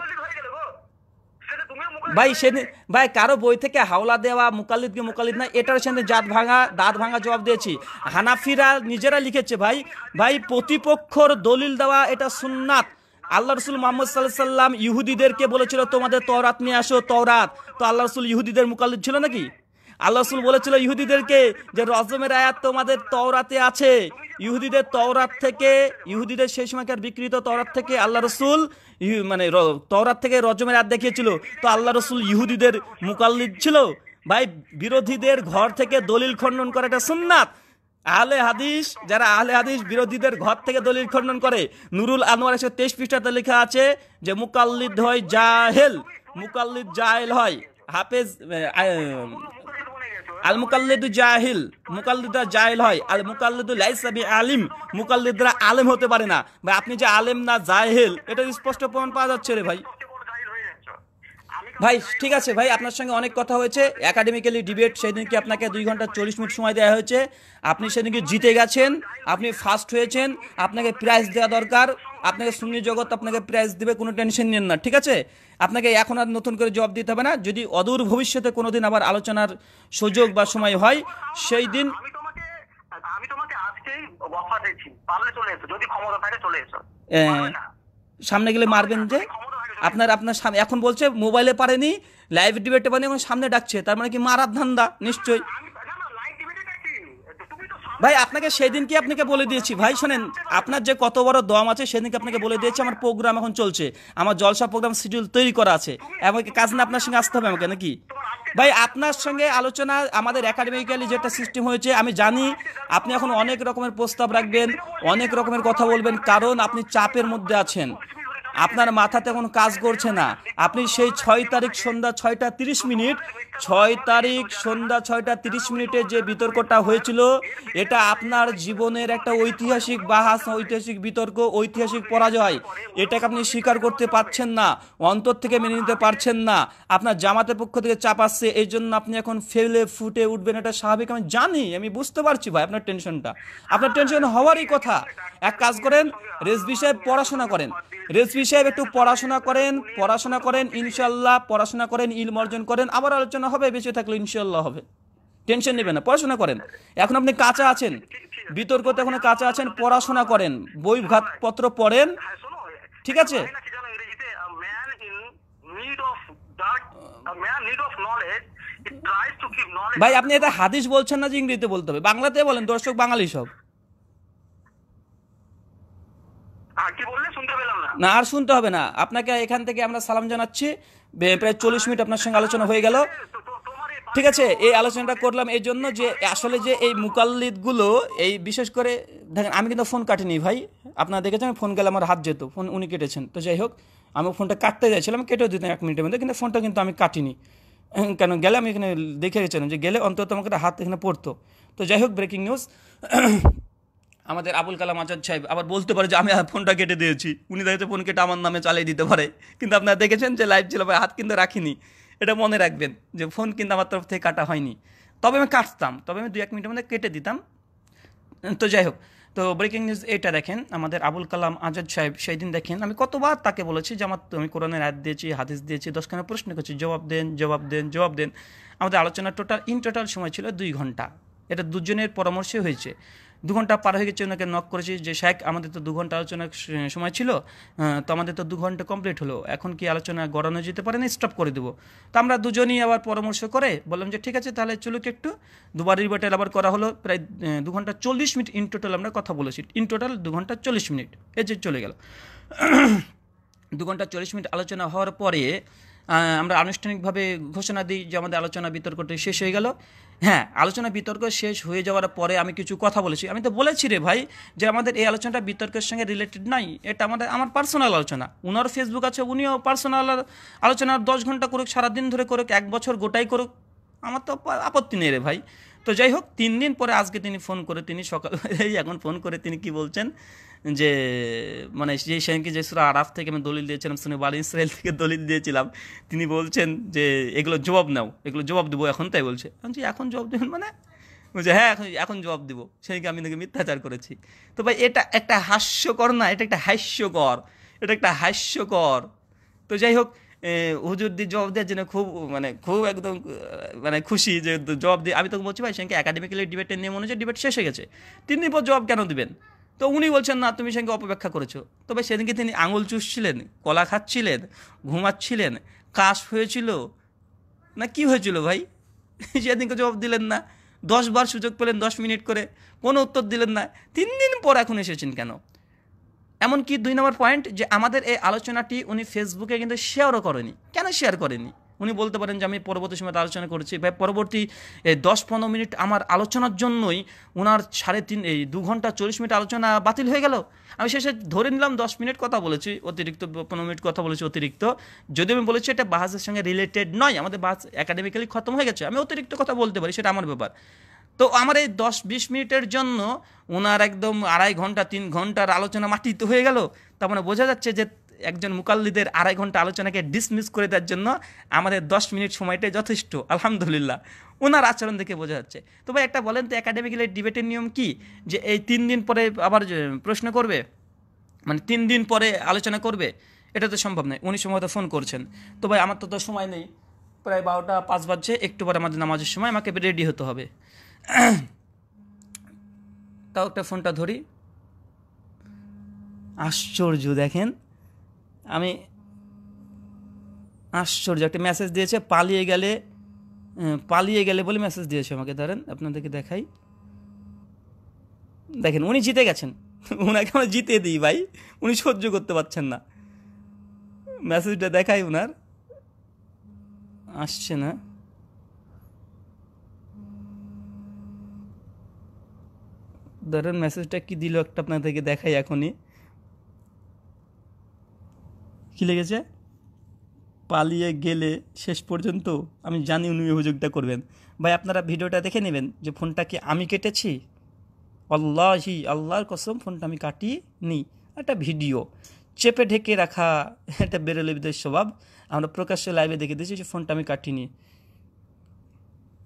[SPEAKER 1] ভাই সে ভাই কারো বই থেকে হাওলা দেওয়া মুকালিদকে মুকালিদ না এটার সেদিন জাত ভাঙা দাঁত ভাঙা জবাব দিয়েছি হানাফিরা নিজেরা লিখেছে ভাই ভাই প্রতিপক্ষর দলিল দেওয়া এটা সুন্নাত আল্লাহ রসুল মোহাম্মদ সাল্লাহ সাল্লাম ইহুদিদেরকে বলেছিল তোমাদের তওরাত নিয়ে আসো তওরাত তো আল্লাহ রসুল ইহুদিদের মুকালিদ ছিল নাকি আল্লাহ রসুল বলেছিল ইহুদিদেরকে যে রজমের আয়াত তোমাদের তওরাতে আছে ইহুদিদের তওরাত থেকে ইহুদিদের সেই সময়কার বিকৃত তওরাত থেকে আল্লাহ রসুল মানে তওরাত থেকে রজমের আয়াত দেখিয়েছিল তো আল্লাহ রসুল ইহুদিদের মুকাল্লিদ ছিল ভাই বিরোধীদের ঘর থেকে দলিল খণ্ডন করা এটা সুন্নাত আহলে হাদিস যারা আহলে হাদিস বিরোধীদের ঘর থেকে দলিল খণ্ডন করে নুরুল আনোয়ার একশো তেইশ পৃষ্ঠাতে লেখা আছে যে মুকাল্লিদ হয় জাহেল মুকাল্লিদ জাহেল হয় হাফেজ আল মুকাল্লিদু জাহিল মুকাল্লিদা জাহিল হয় আল মুকাল্লিদু বি আলিম মুকাল্লিদরা আলেম হতে পারে না ভাই আপনি যে আলেম না জাহিল এটা স্পষ্ট প্রমাণ পাওয়া যাচ্ছে রে ভাই ভাই ঠিক আছে ভাই আপনার সঙ্গে অনেক কথা হয়েছে একাডেমিক্যালি ডিবেট কি আপনাকে দুই ঘন্টা চল্লিশ মিনিট সময় দেওয়া হয়েছে আপনি কি জিতে গেছেন আপনি ফার্স্ট হয়েছেন আপনাকে প্রাইজ দেওয়া দরকার আপনাকে সুন্নি জগৎ আপনাকে প্রাইজ দেবে কোনো টেনশন নেন না ঠিক আছে আপনাকে এখন আর নতুন করে জব দিতে হবে না যদি অদূর ভবিষ্যতে কোনো দিন আবার আলোচনার সুযোগ বা সময় হয় সেই দিন সামনে গেলে মারবেন যে আপনার আপনার সামনে এখন বলছে মোবাইলে পারেনি লাইভ ডিবেটে পারেনি এখন সামনে ডাকছে তার মানে কি মারার ধান্দা নিশ্চয়ই ভাই আপনাকে সেদিন কি আপনাকে বলে দিয়েছি ভাই শোনেন আপনার যে কত বড় দম আছে সেদিনকে আপনাকে বলে দিয়েছি আমার প্রোগ্রাম এখন চলছে আমার জলসা প্রোগ্রাম শিডিউল তৈরি করা আছে আমাকে কাজ না আপনার সঙ্গে আসতে হবে আমাকে নাকি ভাই আপনার সঙ্গে আলোচনা আমাদের একাডেমিক্যালি যেটা সিস্টেম হয়েছে আমি জানি আপনি এখন অনেক রকমের প্রস্তাব রাখবেন অনেক রকমের কথা বলবেন কারণ আপনি চাপের মধ্যে আছেন আপনার মাথাতে এখন কাজ করছে না আপনি সেই ছয় তারিখ সন্ধ্যা ছয়টা তিরিশ মিনিট ছয় তারিখ সন্ধ্যা ছয়টা তিরিশ মিনিটে যে বিতর্কটা হয়েছিল এটা আপনার জীবনের একটা ঐতিহাসিক বাহাস ঐতিহাসিক বিতর্ক ঐতিহাসিক পরাজয় এটাকে আপনি স্বীকার করতে পারছেন না অন্তর থেকে মেনে নিতে পারছেন না আপনার জামাতের পক্ষ থেকে চাপ আসছে এই জন্য আপনি এখন ফেলে ফুটে উঠবেন এটা স্বাভাবিক আমি জানি আমি বুঝতে পারছি ভাই আপনার টেনশনটা আপনার টেনশন হওয়ারই কথা এক কাজ করেন রেসবি সাহেব পড়াশোনা করেন রেসবি মুফতি সাহেব একটু পড়াশোনা করেন পড়াশোনা করেন ইনশাল্লাহ পড়াশোনা করেন ইলম অর্জন করেন আবার আলোচনা হবে বেঁচে থাকলে ইনশাল্লাহ হবে টেনশন নেবেন না পড়াশোনা করেন এখন আপনি কাঁচা আছেন বিতর্কতে এখন কাঁচা আছেন পড়াশোনা করেন বই পত্র পড়েন ঠিক আছে ভাই আপনি এটা হাদিস বলছেন না যে ইংরেজিতে বলতে হবে বাংলাতে বলেন দর্শক বাঙালি সব না আর শুনতে হবে না আপনাকে এখান থেকে আমরা সালাম জানাচ্ছি প্রায় চল্লিশ মিনিট আপনার সঙ্গে আলোচনা হয়ে গেল ঠিক আছে এই আলোচনাটা করলাম এই জন্য যে আসলে যে এই মুকাল্লিদগুলো এই বিশেষ করে দেখেন আমি কিন্তু ফোন কাটিনি ভাই আপনারা দেখেছেন ফোন গেলে আমার হাত যেত ফোন উনি কেটেছেন তো যাই হোক আমি ফোনটা কাটতে চাইছিলাম কেটেও দিতাম এক মিনিটের মধ্যে কিন্তু ফোনটা কিন্তু আমি কাটিনি কেন গেলে আমি এখানে দেখে গেছিলাম যে গেলে অন্তত আমাকে হাত এখানে পড়তো তো যাই হোক ব্রেকিং নিউজ আমাদের আবুল কালাম আজাদ সাহেব আবার বলতে পারে যে আমি ফোনটা কেটে দিয়েছি উনি দেখেছে ফোন কেটে আমার নামে চালিয়ে দিতে পারে কিন্তু আপনারা দেখেছেন যে লাইভ ছিল ভাই হাত কিন্তু রাখিনি এটা মনে রাখবেন যে ফোন কিন্তু আমার তরফ থেকে কাটা হয়নি তবে আমি কাটতাম তবে আমি দু এক মিনিটের মধ্যে কেটে দিতাম তো যাই হোক তো ব্রেকিং নিউজ এটা দেখেন আমাদের আবুল কালাম আজাদ সাহেব সেই দিন দেখেন আমি কতবার তাকে বলেছি যে আমার আমি কোরআনের আয়াত দিয়েছি হাদিস দিয়েছি দশখানা প্রশ্ন করছি জবাব দেন জবাব দেন জবাব দেন আমাদের আলোচনা টোটাল ইন টোটাল সময় ছিল দুই ঘন্টা এটা দুজনের পরামর্শে হয়েছে দু ঘন্টা পার হয়ে গেছে ওনাকে নক করেছি যে শেখ আমাদের তো দু ঘন্টা আলোচনার সময় ছিল তো আমাদের তো দু ঘন্টা কমপ্লিট হলো এখন কি আলোচনা গড়ানো যেতে পারে না স্টপ করে দেবো তো আমরা দুজনই আবার পরামর্শ করে বললাম যে ঠিক আছে তাহলে চলুক একটু দুবার রিবাটেল আবার করা হলো প্রায় দু ঘন্টা চল্লিশ মিনিট ইন টোটাল আমরা কথা বলেছি ইন টোটাল দু ঘন্টা চল্লিশ মিনিট এই যে চলে গেল দু ঘন্টা চল্লিশ মিনিট আলোচনা হওয়ার পরে আমরা আনুষ্ঠানিকভাবে ঘোষণা দিই যে আমাদের আলোচনা বিতর্কটি শেষ হয়ে গেল হ্যাঁ আলোচনা বিতর্ক শেষ হয়ে যাওয়ার পরে আমি কিছু কথা বলেছি আমি তো বলেছি রে ভাই যে আমাদের এই আলোচনাটা বিতর্কের সঙ্গে রিলেটেড নাই এটা আমাদের আমার পার্সোনাল আলোচনা উনার ফেসবুক আছে উনিও পার্সোনাল আলোচনা দশ ঘন্টা করুক সারাদিন ধরে করুক এক বছর গোটাই করুক আমার তো আপত্তি নেই রে ভাই তো যাই হোক তিন দিন পরে আজকে তিনি ফোন করে তিনি সকাল এখন ফোন করে তিনি কি বলছেন যে মানে যে সেনকে যে সুরা আরাফ থেকে আমি দলিল দিয়েছিলাম শুনে বাল ইসরায়েল থেকে দলিল দিয়েছিলাম তিনি বলছেন যে এগুলো জবাব নাও এগুলো জবাব দেবো এখন তাই বলছে যে এখন জবাব দেবেন মানে বলছে হ্যাঁ এখন এখন জবাব দিব সেদিকে আমি নাকি মিথ্যাচার করেছি তো ভাই এটা একটা হাস্যকর না এটা একটা হাস্যকর এটা একটা হাস্যকর তো যাই হোক দিয়ে জবাব দেওয়ার জন্য খুব মানে খুব একদম মানে খুশি যে জবাব দিয়ে আমি তো বলছি ভাই সেখানে একাডেমিক্যালি ডিবেটের নিয়ম অনুযায়ী ডিবেট শেষ হয়ে গেছে তিনি পর জবাব কেন দিবেন তো উনি বলছেন না তুমি সেদিনকে অপব্যাখ্যা করেছো তবে সেদিনকে তিনি আঙুল চুষছিলেন কলা খাচ্ছিলেন ঘুমাচ্ছিলেন কাশ হয়েছিল না কি হয়েছিল ভাই সেদিনকে জবাব দিলেন না দশবার সুযোগ পেলেন দশ মিনিট করে কোনো উত্তর দিলেন না তিন দিন পর এখন এসেছেন কেন এমনকি দুই নম্বর পয়েন্ট যে আমাদের এই আলোচনাটি উনি ফেসবুকে কিন্তু শেয়ারও করেনি কেন শেয়ার করেনি উনি বলতে পারেন যে আমি পরবর্তী সময় আলোচনা করছি বা পরবর্তী দশ পনেরো মিনিট আমার আলোচনার জন্যই ওনার সাড়ে তিন এই দু ঘন্টা চল্লিশ মিনিট আলোচনা বাতিল হয়ে গেল আমি শেষে ধরে নিলাম দশ মিনিট কথা বলেছি অতিরিক্ত পনেরো মিনিট কথা বলেছি অতিরিক্ত যদি আমি বলেছি এটা বাসের সঙ্গে রিলেটেড নয় আমাদের বাস একাডেমিক্যালি খতম হয়ে গেছে আমি অতিরিক্ত কথা বলতে পারি সেটা আমার ব্যাপার তো আমার এই দশ বিশ মিনিটের জন্য ওনার একদম আড়াই ঘন্টা তিন ঘন্টার আলোচনা মাটিতে হয়ে গেল তার মানে বোঝা যাচ্ছে যে একজন মুকাল্লিদের আড়াই ঘন্টা আলোচনাকে ডিসমিস করে দেওয়ার জন্য আমাদের দশ মিনিট সময়টা যথেষ্ট আলহামদুলিল্লাহ ওনার আচরণ দেখে বোঝা যাচ্ছে তো ভাই একটা বলেন তো একাডেমিক্যালি ডিবেটের নিয়ম কি যে এই তিন দিন পরে আবার প্রশ্ন করবে মানে তিন দিন পরে আলোচনা করবে এটা তো সম্ভব নয় উনি সময় ফোন করছেন তো ভাই আমার তো তো সময় নেই প্রায় বারোটা পাঁচ বাজছে একটু পরে আমাদের নামাজের সময় আমাকে রেডি হতে হবে তাও একটা ফোনটা ধরি আশ্চর্য দেখেন আমি আশ্চর্য একটা মেসেজ দিয়েছে পালিয়ে গেলে পালিয়ে গেলে বলে মেসেজ দিয়েছে আমাকে ধরেন আপনাদেরকে দেখাই দেখেন উনি জিতে গেছেন ওনাকে আমরা জিতে দিই ভাই উনি সহ্য করতে পারছেন না মেসেজটা দেখাই ওনার আসছে না ধরেন মেসেজটা কি দিল একটা আপনাদেরকে দেখাই এখনই কী লেগেছে পালিয়ে গেলে শেষ পর্যন্ত আমি জানি উনি অভিযোগটা করবেন ভাই আপনারা ভিডিওটা দেখে নেবেন যে ফোনটা কি আমি কেটেছি আল্লাহি আল্লাহর কসম ফোনটা আমি কাটি নি একটা ভিডিও চেপে ঢেকে রাখা এটা বেরোলিবদের স্বভাব আমরা প্রকাশ্য লাইভে দেখে দিয়েছি যে ফোনটা আমি কাটিনি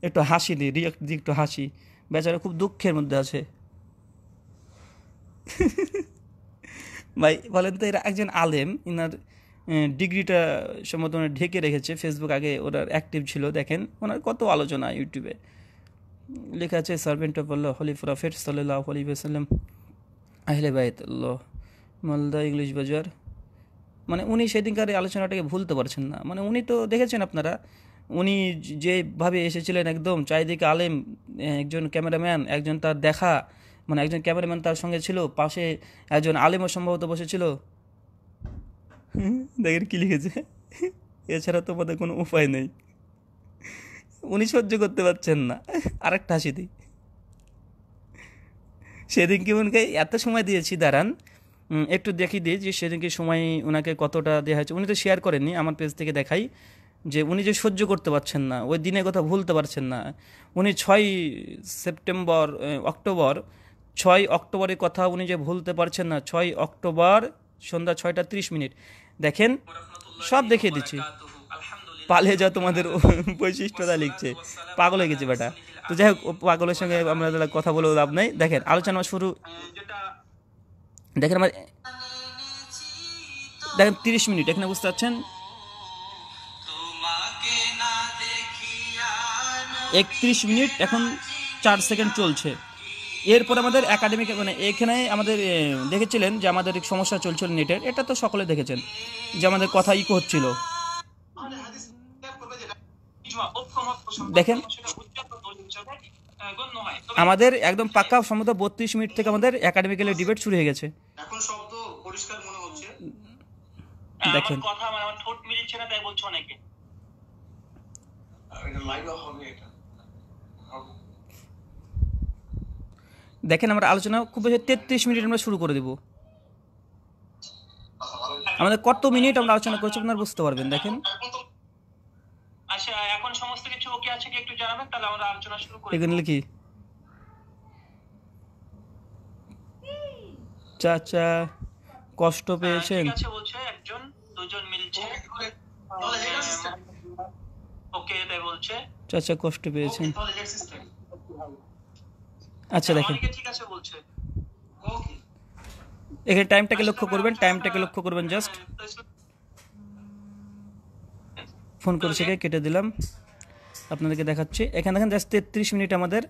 [SPEAKER 1] একটু হাসি দিই রিয়াক্ট দিই একটু হাসি বেচারা খুব দুঃখের মধ্যে আছে ভাই বলেন তো এরা একজন আলেম ইনার ডিগ্রিটা সম্ভবত ওনার ঢেকে রেখেছে ফেসবুক আগে ওনার অ্যাক্টিভ ছিল দেখেন ওনার কত আলোচনা ইউটিউবে লেখা আছে সার্ভেন্ট অফ আল্লাহ হলি প্রফেট সাল্লাহ হলি সাল্লাম আহলে বাইত মালদা ইংলিশ বাজার মানে উনি সেদিনকার আলোচনাটাকে ভুলতে পারছেন না মানে উনি তো দেখেছেন আপনারা উনি যেভাবে এসেছিলেন একদম চারিদিকে আলেম একজন ক্যামেরাম্যান একজন তার দেখা মানে একজন ক্যামেরাম্যান তার সঙ্গে ছিল পাশে একজন আলেমও সম্ভবত বসেছিল দেখেন কী লিখেছে এছাড়া তোমাদের কোনো উপায় নেই উনি সহ্য করতে পারছেন না আরেকটা হাসি দিই সেদিনকে উনকে এত সময় দিয়েছি দাঁড়ান একটু দেখি দিই যে সেদিনকে সময় ওনাকে কতটা দেওয়া হয়েছে উনি তো শেয়ার করেননি আমার পেজ থেকে দেখাই যে উনি যে সহ্য করতে পারছেন না ওই দিনের কথা ভুলতে পারছেন না উনি ছয় সেপ্টেম্বর অক্টোবর ছয় অক্টোবরের কথা উনি যে ভুলতে পারছেন না ছয় অক্টোবর সন্ধ্যা ছয়টা ত্রিশ মিনিট দেখেন সব দেখিয়ে দিচ্ছি পালে যা তোমাদের বৈশিষ্ট্যতা লিখছে পাগল হয়ে গেছে বেটা তো যাই হোক পাগলের সঙ্গে আমরা কথা বলেও লাভ নাই দেখেন আলোচনা শুরু দেখেন আমার দেখেন তিরিশ মিনিট এখানে বুঝতে পারছেন একত্রিশ মিনিট এখন চার সেকেন্ড চলছে এরপর আমাদের একাডেমিক মানে এখানে আমাদের দেখেছিলেন যে আমাদের সমস্যা চলছিল নেটের এটা তো সকলে দেখেছেন যে আমাদের কথা ইকো হচ্ছিল দেখেন আমাদের একদম পাক্কা সম্ভবত বত্রিশ মিনিট থেকে আমাদের একাডেমিক্যালি ডিবেট শুরু হয়ে গেছে হ্যাঁ, দেখেন কথা মানে আমার ঠোঁট মিলছে না তাই বলছো অনেকে লাইভ হবে এটা দেখেন আমরা আলোচনা খুব বেশি তেত্রিশ মিনিট আমরা শুরু করে দেব আমাদের কত মিনিট আমরা আলোচনা করছি আপনারা বুঝতে পারবেন দেখেন আচ্ছা এখন সমস্ত কিছু ওকে আছে কি একটু জানাবেন তাহলে আমরা আলোচনা শুরু করি এখানে লিখি চাচা কষ্ট হ্যাঁ, পেয়েছেন আছে বলছে একজন দুজন মিলছে ওকে এটা বলছে চাচা কষ্ট পেয়েছেন আচ্ছা দেখেন ঠিক আছে বলছে ওকে এখানে টাইমটাকে আচ্ছা, লক্ষ্য করবেন টাইমটাকে লক্ষ্য করবেন জাস্ট ফোন করে কে কেটে দিলাম আপনাদেরকে দেখাচ্ছি এখানে দেখেন জাস্ট তেত্রিশ মিনিট আমাদের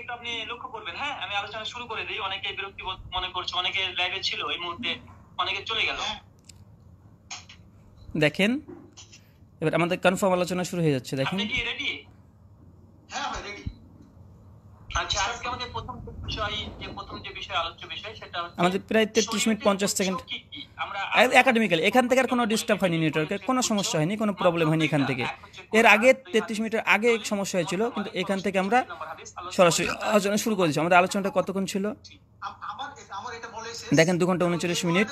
[SPEAKER 1] একটু আপনি লক্ষ্য করবেন হ্যাঁ আমি আলোচনা শুরু করে দিই অনেকেই বিরক্তি মনে করছে অনেকে লাইভে ছিল এই মুহূর্তে অনেকে চলে গেল দেখেন এবার আমাদের কনফার্ম আলোচনা শুরু হয়ে যাচ্ছে দেখেন রেডি আচ্ছা, আমাদের প্রায় তেত্রিশ মিনিট পঞ্চাশ সেকেন্ড আমরা একাডেমিক্যাল এখান থেকে আর কোনো ডিস্টার্ব হয়নি নেটওয়ার্কের কোনো সমস্যা হয়নি কোনো প্রবলেম হয়নি এখান থেকে এর আগে তেত্রিশ মিনিটের আগে সমস্যা হয়েছিল কিন্তু এখান থেকে আমরা সরাসরি আলোচনা শুরু করেছি আমাদের আলোচনাটা কতক্ষণ ছিল দেখেন দু ঘন্টা উনচল্লিশ মিনিট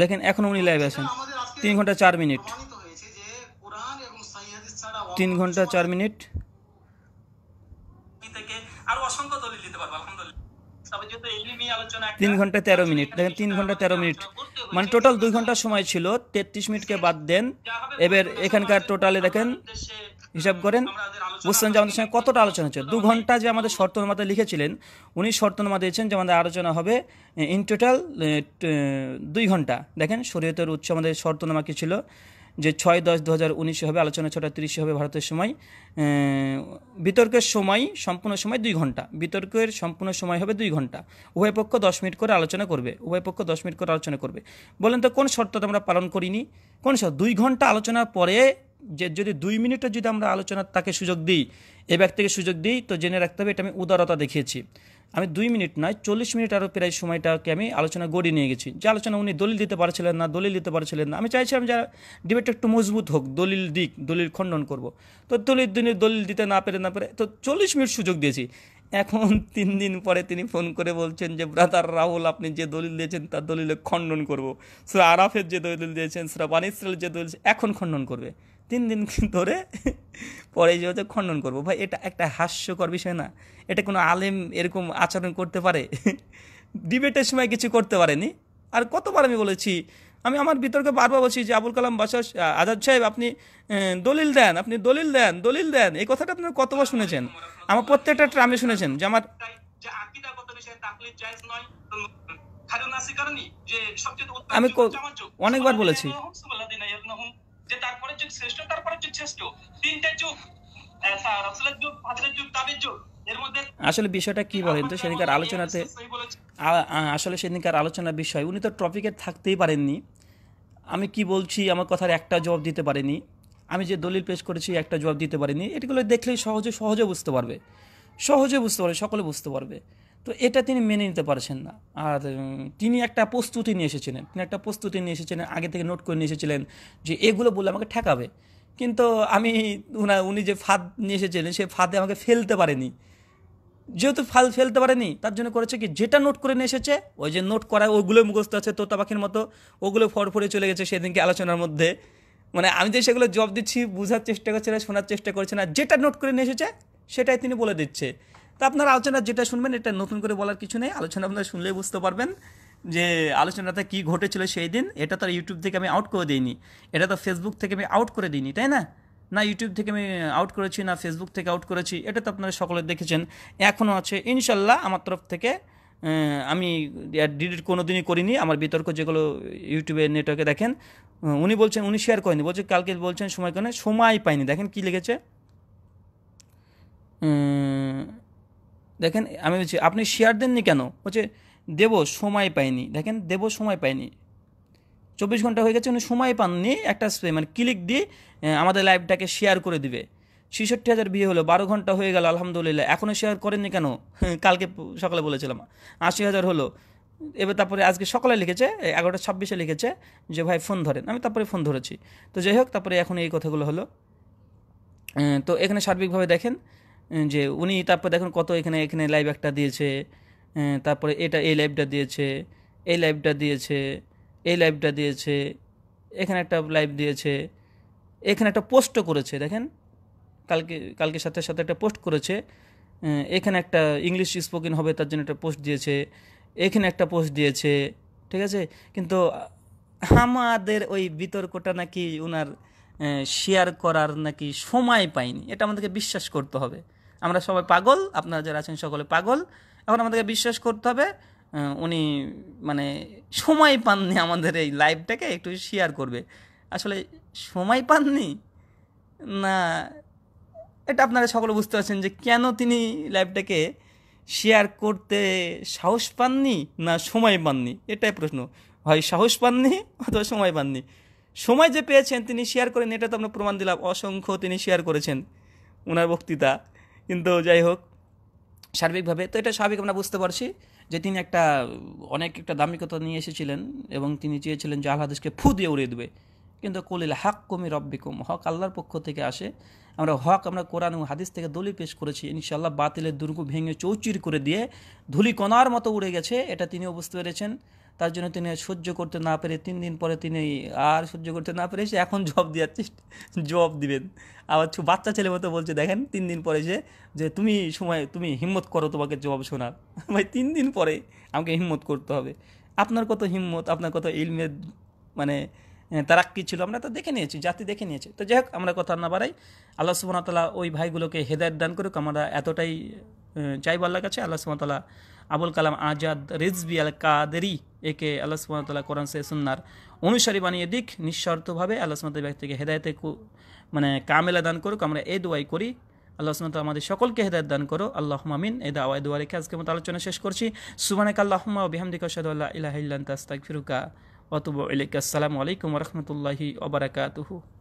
[SPEAKER 1] দেখেন এখন উনি লাইভ আছেন তিন ঘন্টা চার মিনিট তিন ঘন্টা চার মিনিট তিন ঘন্টা তেরো মিনিট দেখেন তিন ঘন্টা তেরো মিনিট মানে টোটাল দুই ঘন্টা সময় ছিল তেত্রিশ মিনিটকে বাদ দেন এবার এখানকার টোটালে দেখেন হিসাব করেন বুঝছেন যে আমাদের সঙ্গে কতটা আলোচনা হচ্ছে দু ঘন্টা যে আমাদের শর্ত লিখেছিলেন উনি শর্ত দিয়েছেন যে আমাদের আলোচনা হবে ইন টোটাল দুই ঘন্টা দেখেন শরীয়তের উৎস আমাদের শর্ত কি কী ছিল যে ছয় দশ দু হাজার উনিশে হবে আলোচনা ছটা তিরিশে হবে ভারতের সময় বিতর্কের সময় সম্পূর্ণ সময় দুই ঘন্টা বিতর্কের সম্পূর্ণ সময় হবে দুই ঘন্টা উভয় পক্ষ দশ মিনিট করে আলোচনা করবে উভয় পক্ষ দশ মিনিট করে আলোচনা করবে বলেন তো কোন শর্ত আমরা পালন করিনি কোন শর্ত দুই ঘন্টা আলোচনার পরে যে যদি দুই মিনিটও যদি আমরা আলোচনার তাকে সুযোগ দিই এ ব্যক্তিকে সুযোগ দিই তো জেনে রাখতে হবে এটা আমি উদারতা দেখিয়েছি আমি দুই মিনিট নয় চল্লিশ মিনিট আরও প্রায় সময়টাকে আমি আলোচনা গড়িয়ে নিয়ে গেছি যে আলোচনা উনি দলিল দিতে পারছিলেন না দলিল দিতে পারছিলেন না আমি চাইছিলাম যে ডিবেটটা একটু মজবুত হোক দলিল দিক দলিল খণ্ডন করব তো দলিল দিনে দলিল দিতে না পেরে না পেরে তো চল্লিশ মিনিট সুযোগ দিয়েছি এখন তিন দিন পরে তিনি ফোন করে বলছেন যে ব্রাদার রাহুল আপনি যে দলিল দিয়েছেন তার দলিলে খণ্ডন করব সুরা আরাফের যে দলিল দিয়েছেন সুরা বানিসরাল যে দলিল এখন খণ্ডন করবে তিন দিন ধরে পরে যে হচ্ছে খণ্ডন করবো ভাই এটা একটা হাস্যকর বিষয় না এটা কোনো আলেম এরকম আচরণ করতে পারে ডিবেটের সময় কিছু করতে পারেনি আর কতবার আমি বলেছি আমি আমার বিতর্কে বারবার বলছি যে আবুল কালাম বাসার আজাদ সাহেব আপনি দলিল দেন আপনি দলিল দেন দলিল দেন এই কথাটা আপনি কতবার শুনেছেন আমার প্রত্যেকটা ট্রামে শুনেছেন যে আমার আমি অনেকবার বলেছি যে তারপরে যুগ শ্রেষ্ঠ তারপরে যুগ শ্রেষ্ঠ তিনটে যুগ যুগ যুগ যুগ আসলে বিষয়টা কি বলেন তো সেদিনকার আলোচনাতে আসলে সেদিনকার আলোচনার বিষয় উনি তো ট্রপিকের থাকতেই পারেননি আমি কি বলছি আমার কথার একটা জবাব দিতে পারেনি আমি যে দলিল পেশ করেছি একটা জবাব দিতে পারিনি এটিগুলো দেখলেই সহজে সহজে বুঝতে পারবে সহজে বুঝতে পারবে সকলে বুঝতে পারবে তো এটা তিনি মেনে নিতে পারছেন না আর তিনি একটা প্রস্তুতি নিয়ে এসেছিলেন তিনি একটা প্রস্তুতি নিয়ে এসেছিলেন আগে থেকে নোট করে নিয়ে এসেছিলেন যে এগুলো বলে আমাকে ঠেকাবে কিন্তু আমি উনা উনি যে ফাঁদ নিয়ে এসেছিলেন সে ফাঁদে আমাকে ফেলতে পারেনি যেহেতু ফাল ফেলতে পারেনি তার জন্য করেছে কি যেটা নোট করে নিয়ে এসেছে ওই যে নোট করা ওগুলো মুখস্থ আছে তোতা পাখির মতো ওগুলো ফড়ফড়ে চলে গেছে সেদিনকে আলোচনার মধ্যে মানে আমি যে সেগুলো জব দিচ্ছি বোঝার চেষ্টা করছে না শোনার চেষ্টা করছে না যেটা নোট করে নিয়ে এসেছে সেটাই তিনি বলে দিচ্ছে তো আপনার আলোচনা যেটা শুনবেন এটা নতুন করে বলার কিছু নেই আলোচনা আপনারা শুনলেই বুঝতে পারবেন যে আলোচনাটা কি ঘটেছিল সেই দিন এটা তো ইউটিউব থেকে আমি আউট করে দিইনি এটা তো ফেসবুক থেকে আমি আউট করে দিইনি তাই না না ইউটিউব থেকে আমি আউট করেছি না ফেসবুক থেকে আউট করেছি এটা তো আপনারা সকলে দেখেছেন এখনও আছে ইনশাল্লাহ আমার তরফ থেকে আমি ডিলিট কোনো দিনই করিনি আমার বিতর্ক যেগুলো ইউটিউবে নেটওয়ার্কে দেখেন উনি বলছেন উনি শেয়ার করেনি বলছে কালকে বলছেন সময় কেন সময় পাইনি দেখেন কি লিখেছে দেখেন আমি বলছি আপনি শেয়ার দেননি কেন হচ্ছে দেব সময় পাইনি দেখেন দেব সময় পাইনি চব্বিশ ঘন্টা হয়ে গেছে উনি সময় পাননি একটা মানে ক্লিক দিয়ে আমাদের লাইভটাকে শেয়ার করে দিবে ছিষট্টি হাজার বিয়ে হলো বারো ঘন্টা হয়ে গেল আলহামদুলিল্লাহ এখনও শেয়ার করেননি কেন কালকে সকালে বলেছিলাম আশি হাজার হলো এবার তারপরে আজকে সকালে লিখেছে এগারোটা ছাব্বিশে লিখেছে যে ভাই ফোন ধরেন আমি তারপরে ফোন ধরেছি তো যাই হোক তারপরে এখন এই কথাগুলো হলো তো এখানে সার্বিকভাবে দেখেন যে উনি তারপর দেখুন কত এখানে এখানে লাইভ একটা দিয়েছে তারপরে এটা এই লাইভটা দিয়েছে এই লাইভটা দিয়েছে এই লাইভটা দিয়েছে এখানে একটা লাইভ দিয়েছে এখানে একটা পোস্টও করেছে দেখেন কালকে কালকে সাথে সাথে একটা পোস্ট করেছে এখানে একটা ইংলিশ স্পোকেন হবে তার জন্য একটা পোস্ট দিয়েছে এখানে একটা পোস্ট দিয়েছে ঠিক আছে কিন্তু আমাদের ওই বিতর্কটা নাকি ওনার শেয়ার করার নাকি সময় পাইনি এটা আমাদেরকে বিশ্বাস করতে হবে আমরা সবাই পাগল আপনারা যারা আছেন সকলে পাগল এখন আমাদেরকে বিশ্বাস করতে হবে উনি মানে সময় পাননি আমাদের এই লাইভটাকে একটু শেয়ার করবে আসলে সময় পাননি না এটা আপনারা সকলে বুঝতে পারছেন যে কেন তিনি লাইভটাকে শেয়ার করতে সাহস পাননি না সময় পাননি এটাই প্রশ্ন হয় সাহস পাননি অথবা সময় পাননি সময় যে পেয়েছেন তিনি শেয়ার করেন এটা তো আমরা প্রমাণ দিলাম অসংখ্য তিনি শেয়ার করেছেন ওনার বক্তৃতা কিন্তু যাই হোক সার্বিকভাবে তো এটা স্বাভাবিক আমরা বুঝতে পারছি যে তিনি একটা অনেক একটা দামিকতা নিয়ে এসেছিলেন এবং তিনি চেয়েছিলেন যে আল হাদিসকে ফু দিয়ে উড়িয়ে দেবে কিন্তু কলিল হাক কুমি রব্বিকুম হক আল্লাহর পক্ষ থেকে আসে আমরা হক আমরা কোরআন এবং হাদিস থেকে দলি পেশ করেছি ইনশাল্লাহ বাতিলের দুর্গ ভেঙে চৌচির করে দিয়ে ধুলি কণার মতো উড়ে গেছে এটা তিনিও বুঝতে পেরেছেন তার জন্য তিনি সহ্য করতে না পেরে তিন দিন পরে তিনি আর সহ্য করতে না পেরে সে এখন জব দেওয়ার চেষ্টা জব দিবেন আবার বাচ্চা ছেলে মতো বলছে দেখেন তিন দিন পরে সে যে তুমি সময় তুমি হিম্মত করো তোমাকে জবাব শোনার ভাই তিন দিন পরে আমাকে হিম্মত করতে হবে আপনার কত হিম্মত আপনার কত ইলমের মানে তারা কী ছিল আমরা তো দেখে নিয়েছি জাতি দেখে নিয়েছি তো যাই হোক আমরা কথা না বাড়াই আল্লাহ সুমনতলা ওই ভাইগুলোকে হেদায়ত দান করুক আমরা এতটাই চাইব আল্লাহ কাছে আল্লাহ সুমতলা আবুল কালাম আজাদ রিজবি আল কাদেরি একে আল্লাহ সুমতলা কোরআন সে সুন্নার অনুসারী বানিয়ে দিক নিঃশর্তভাবে আল্লাহ সুমতের ব্যক্তিকে হেদায়তে মানে কামেলা দান করুক আমরা এ দোয়াই করি আল্লাহ সুমত আমাদের সকলকে হেদায়ত দান করো আল্লাহ মামিন এ দাওয়াই দোয়া রেখে আজকে মতো আলোচনা শেষ করছি সুবানাক আল্লাহমা বিহামদিক সাদুল্লাহ ইলাহিল্লান তাস্তাক ফিরুকা অতুব ইলিক আসসালামু আলাইকুম রহমতুল্লাহি ওবরাকাতুহু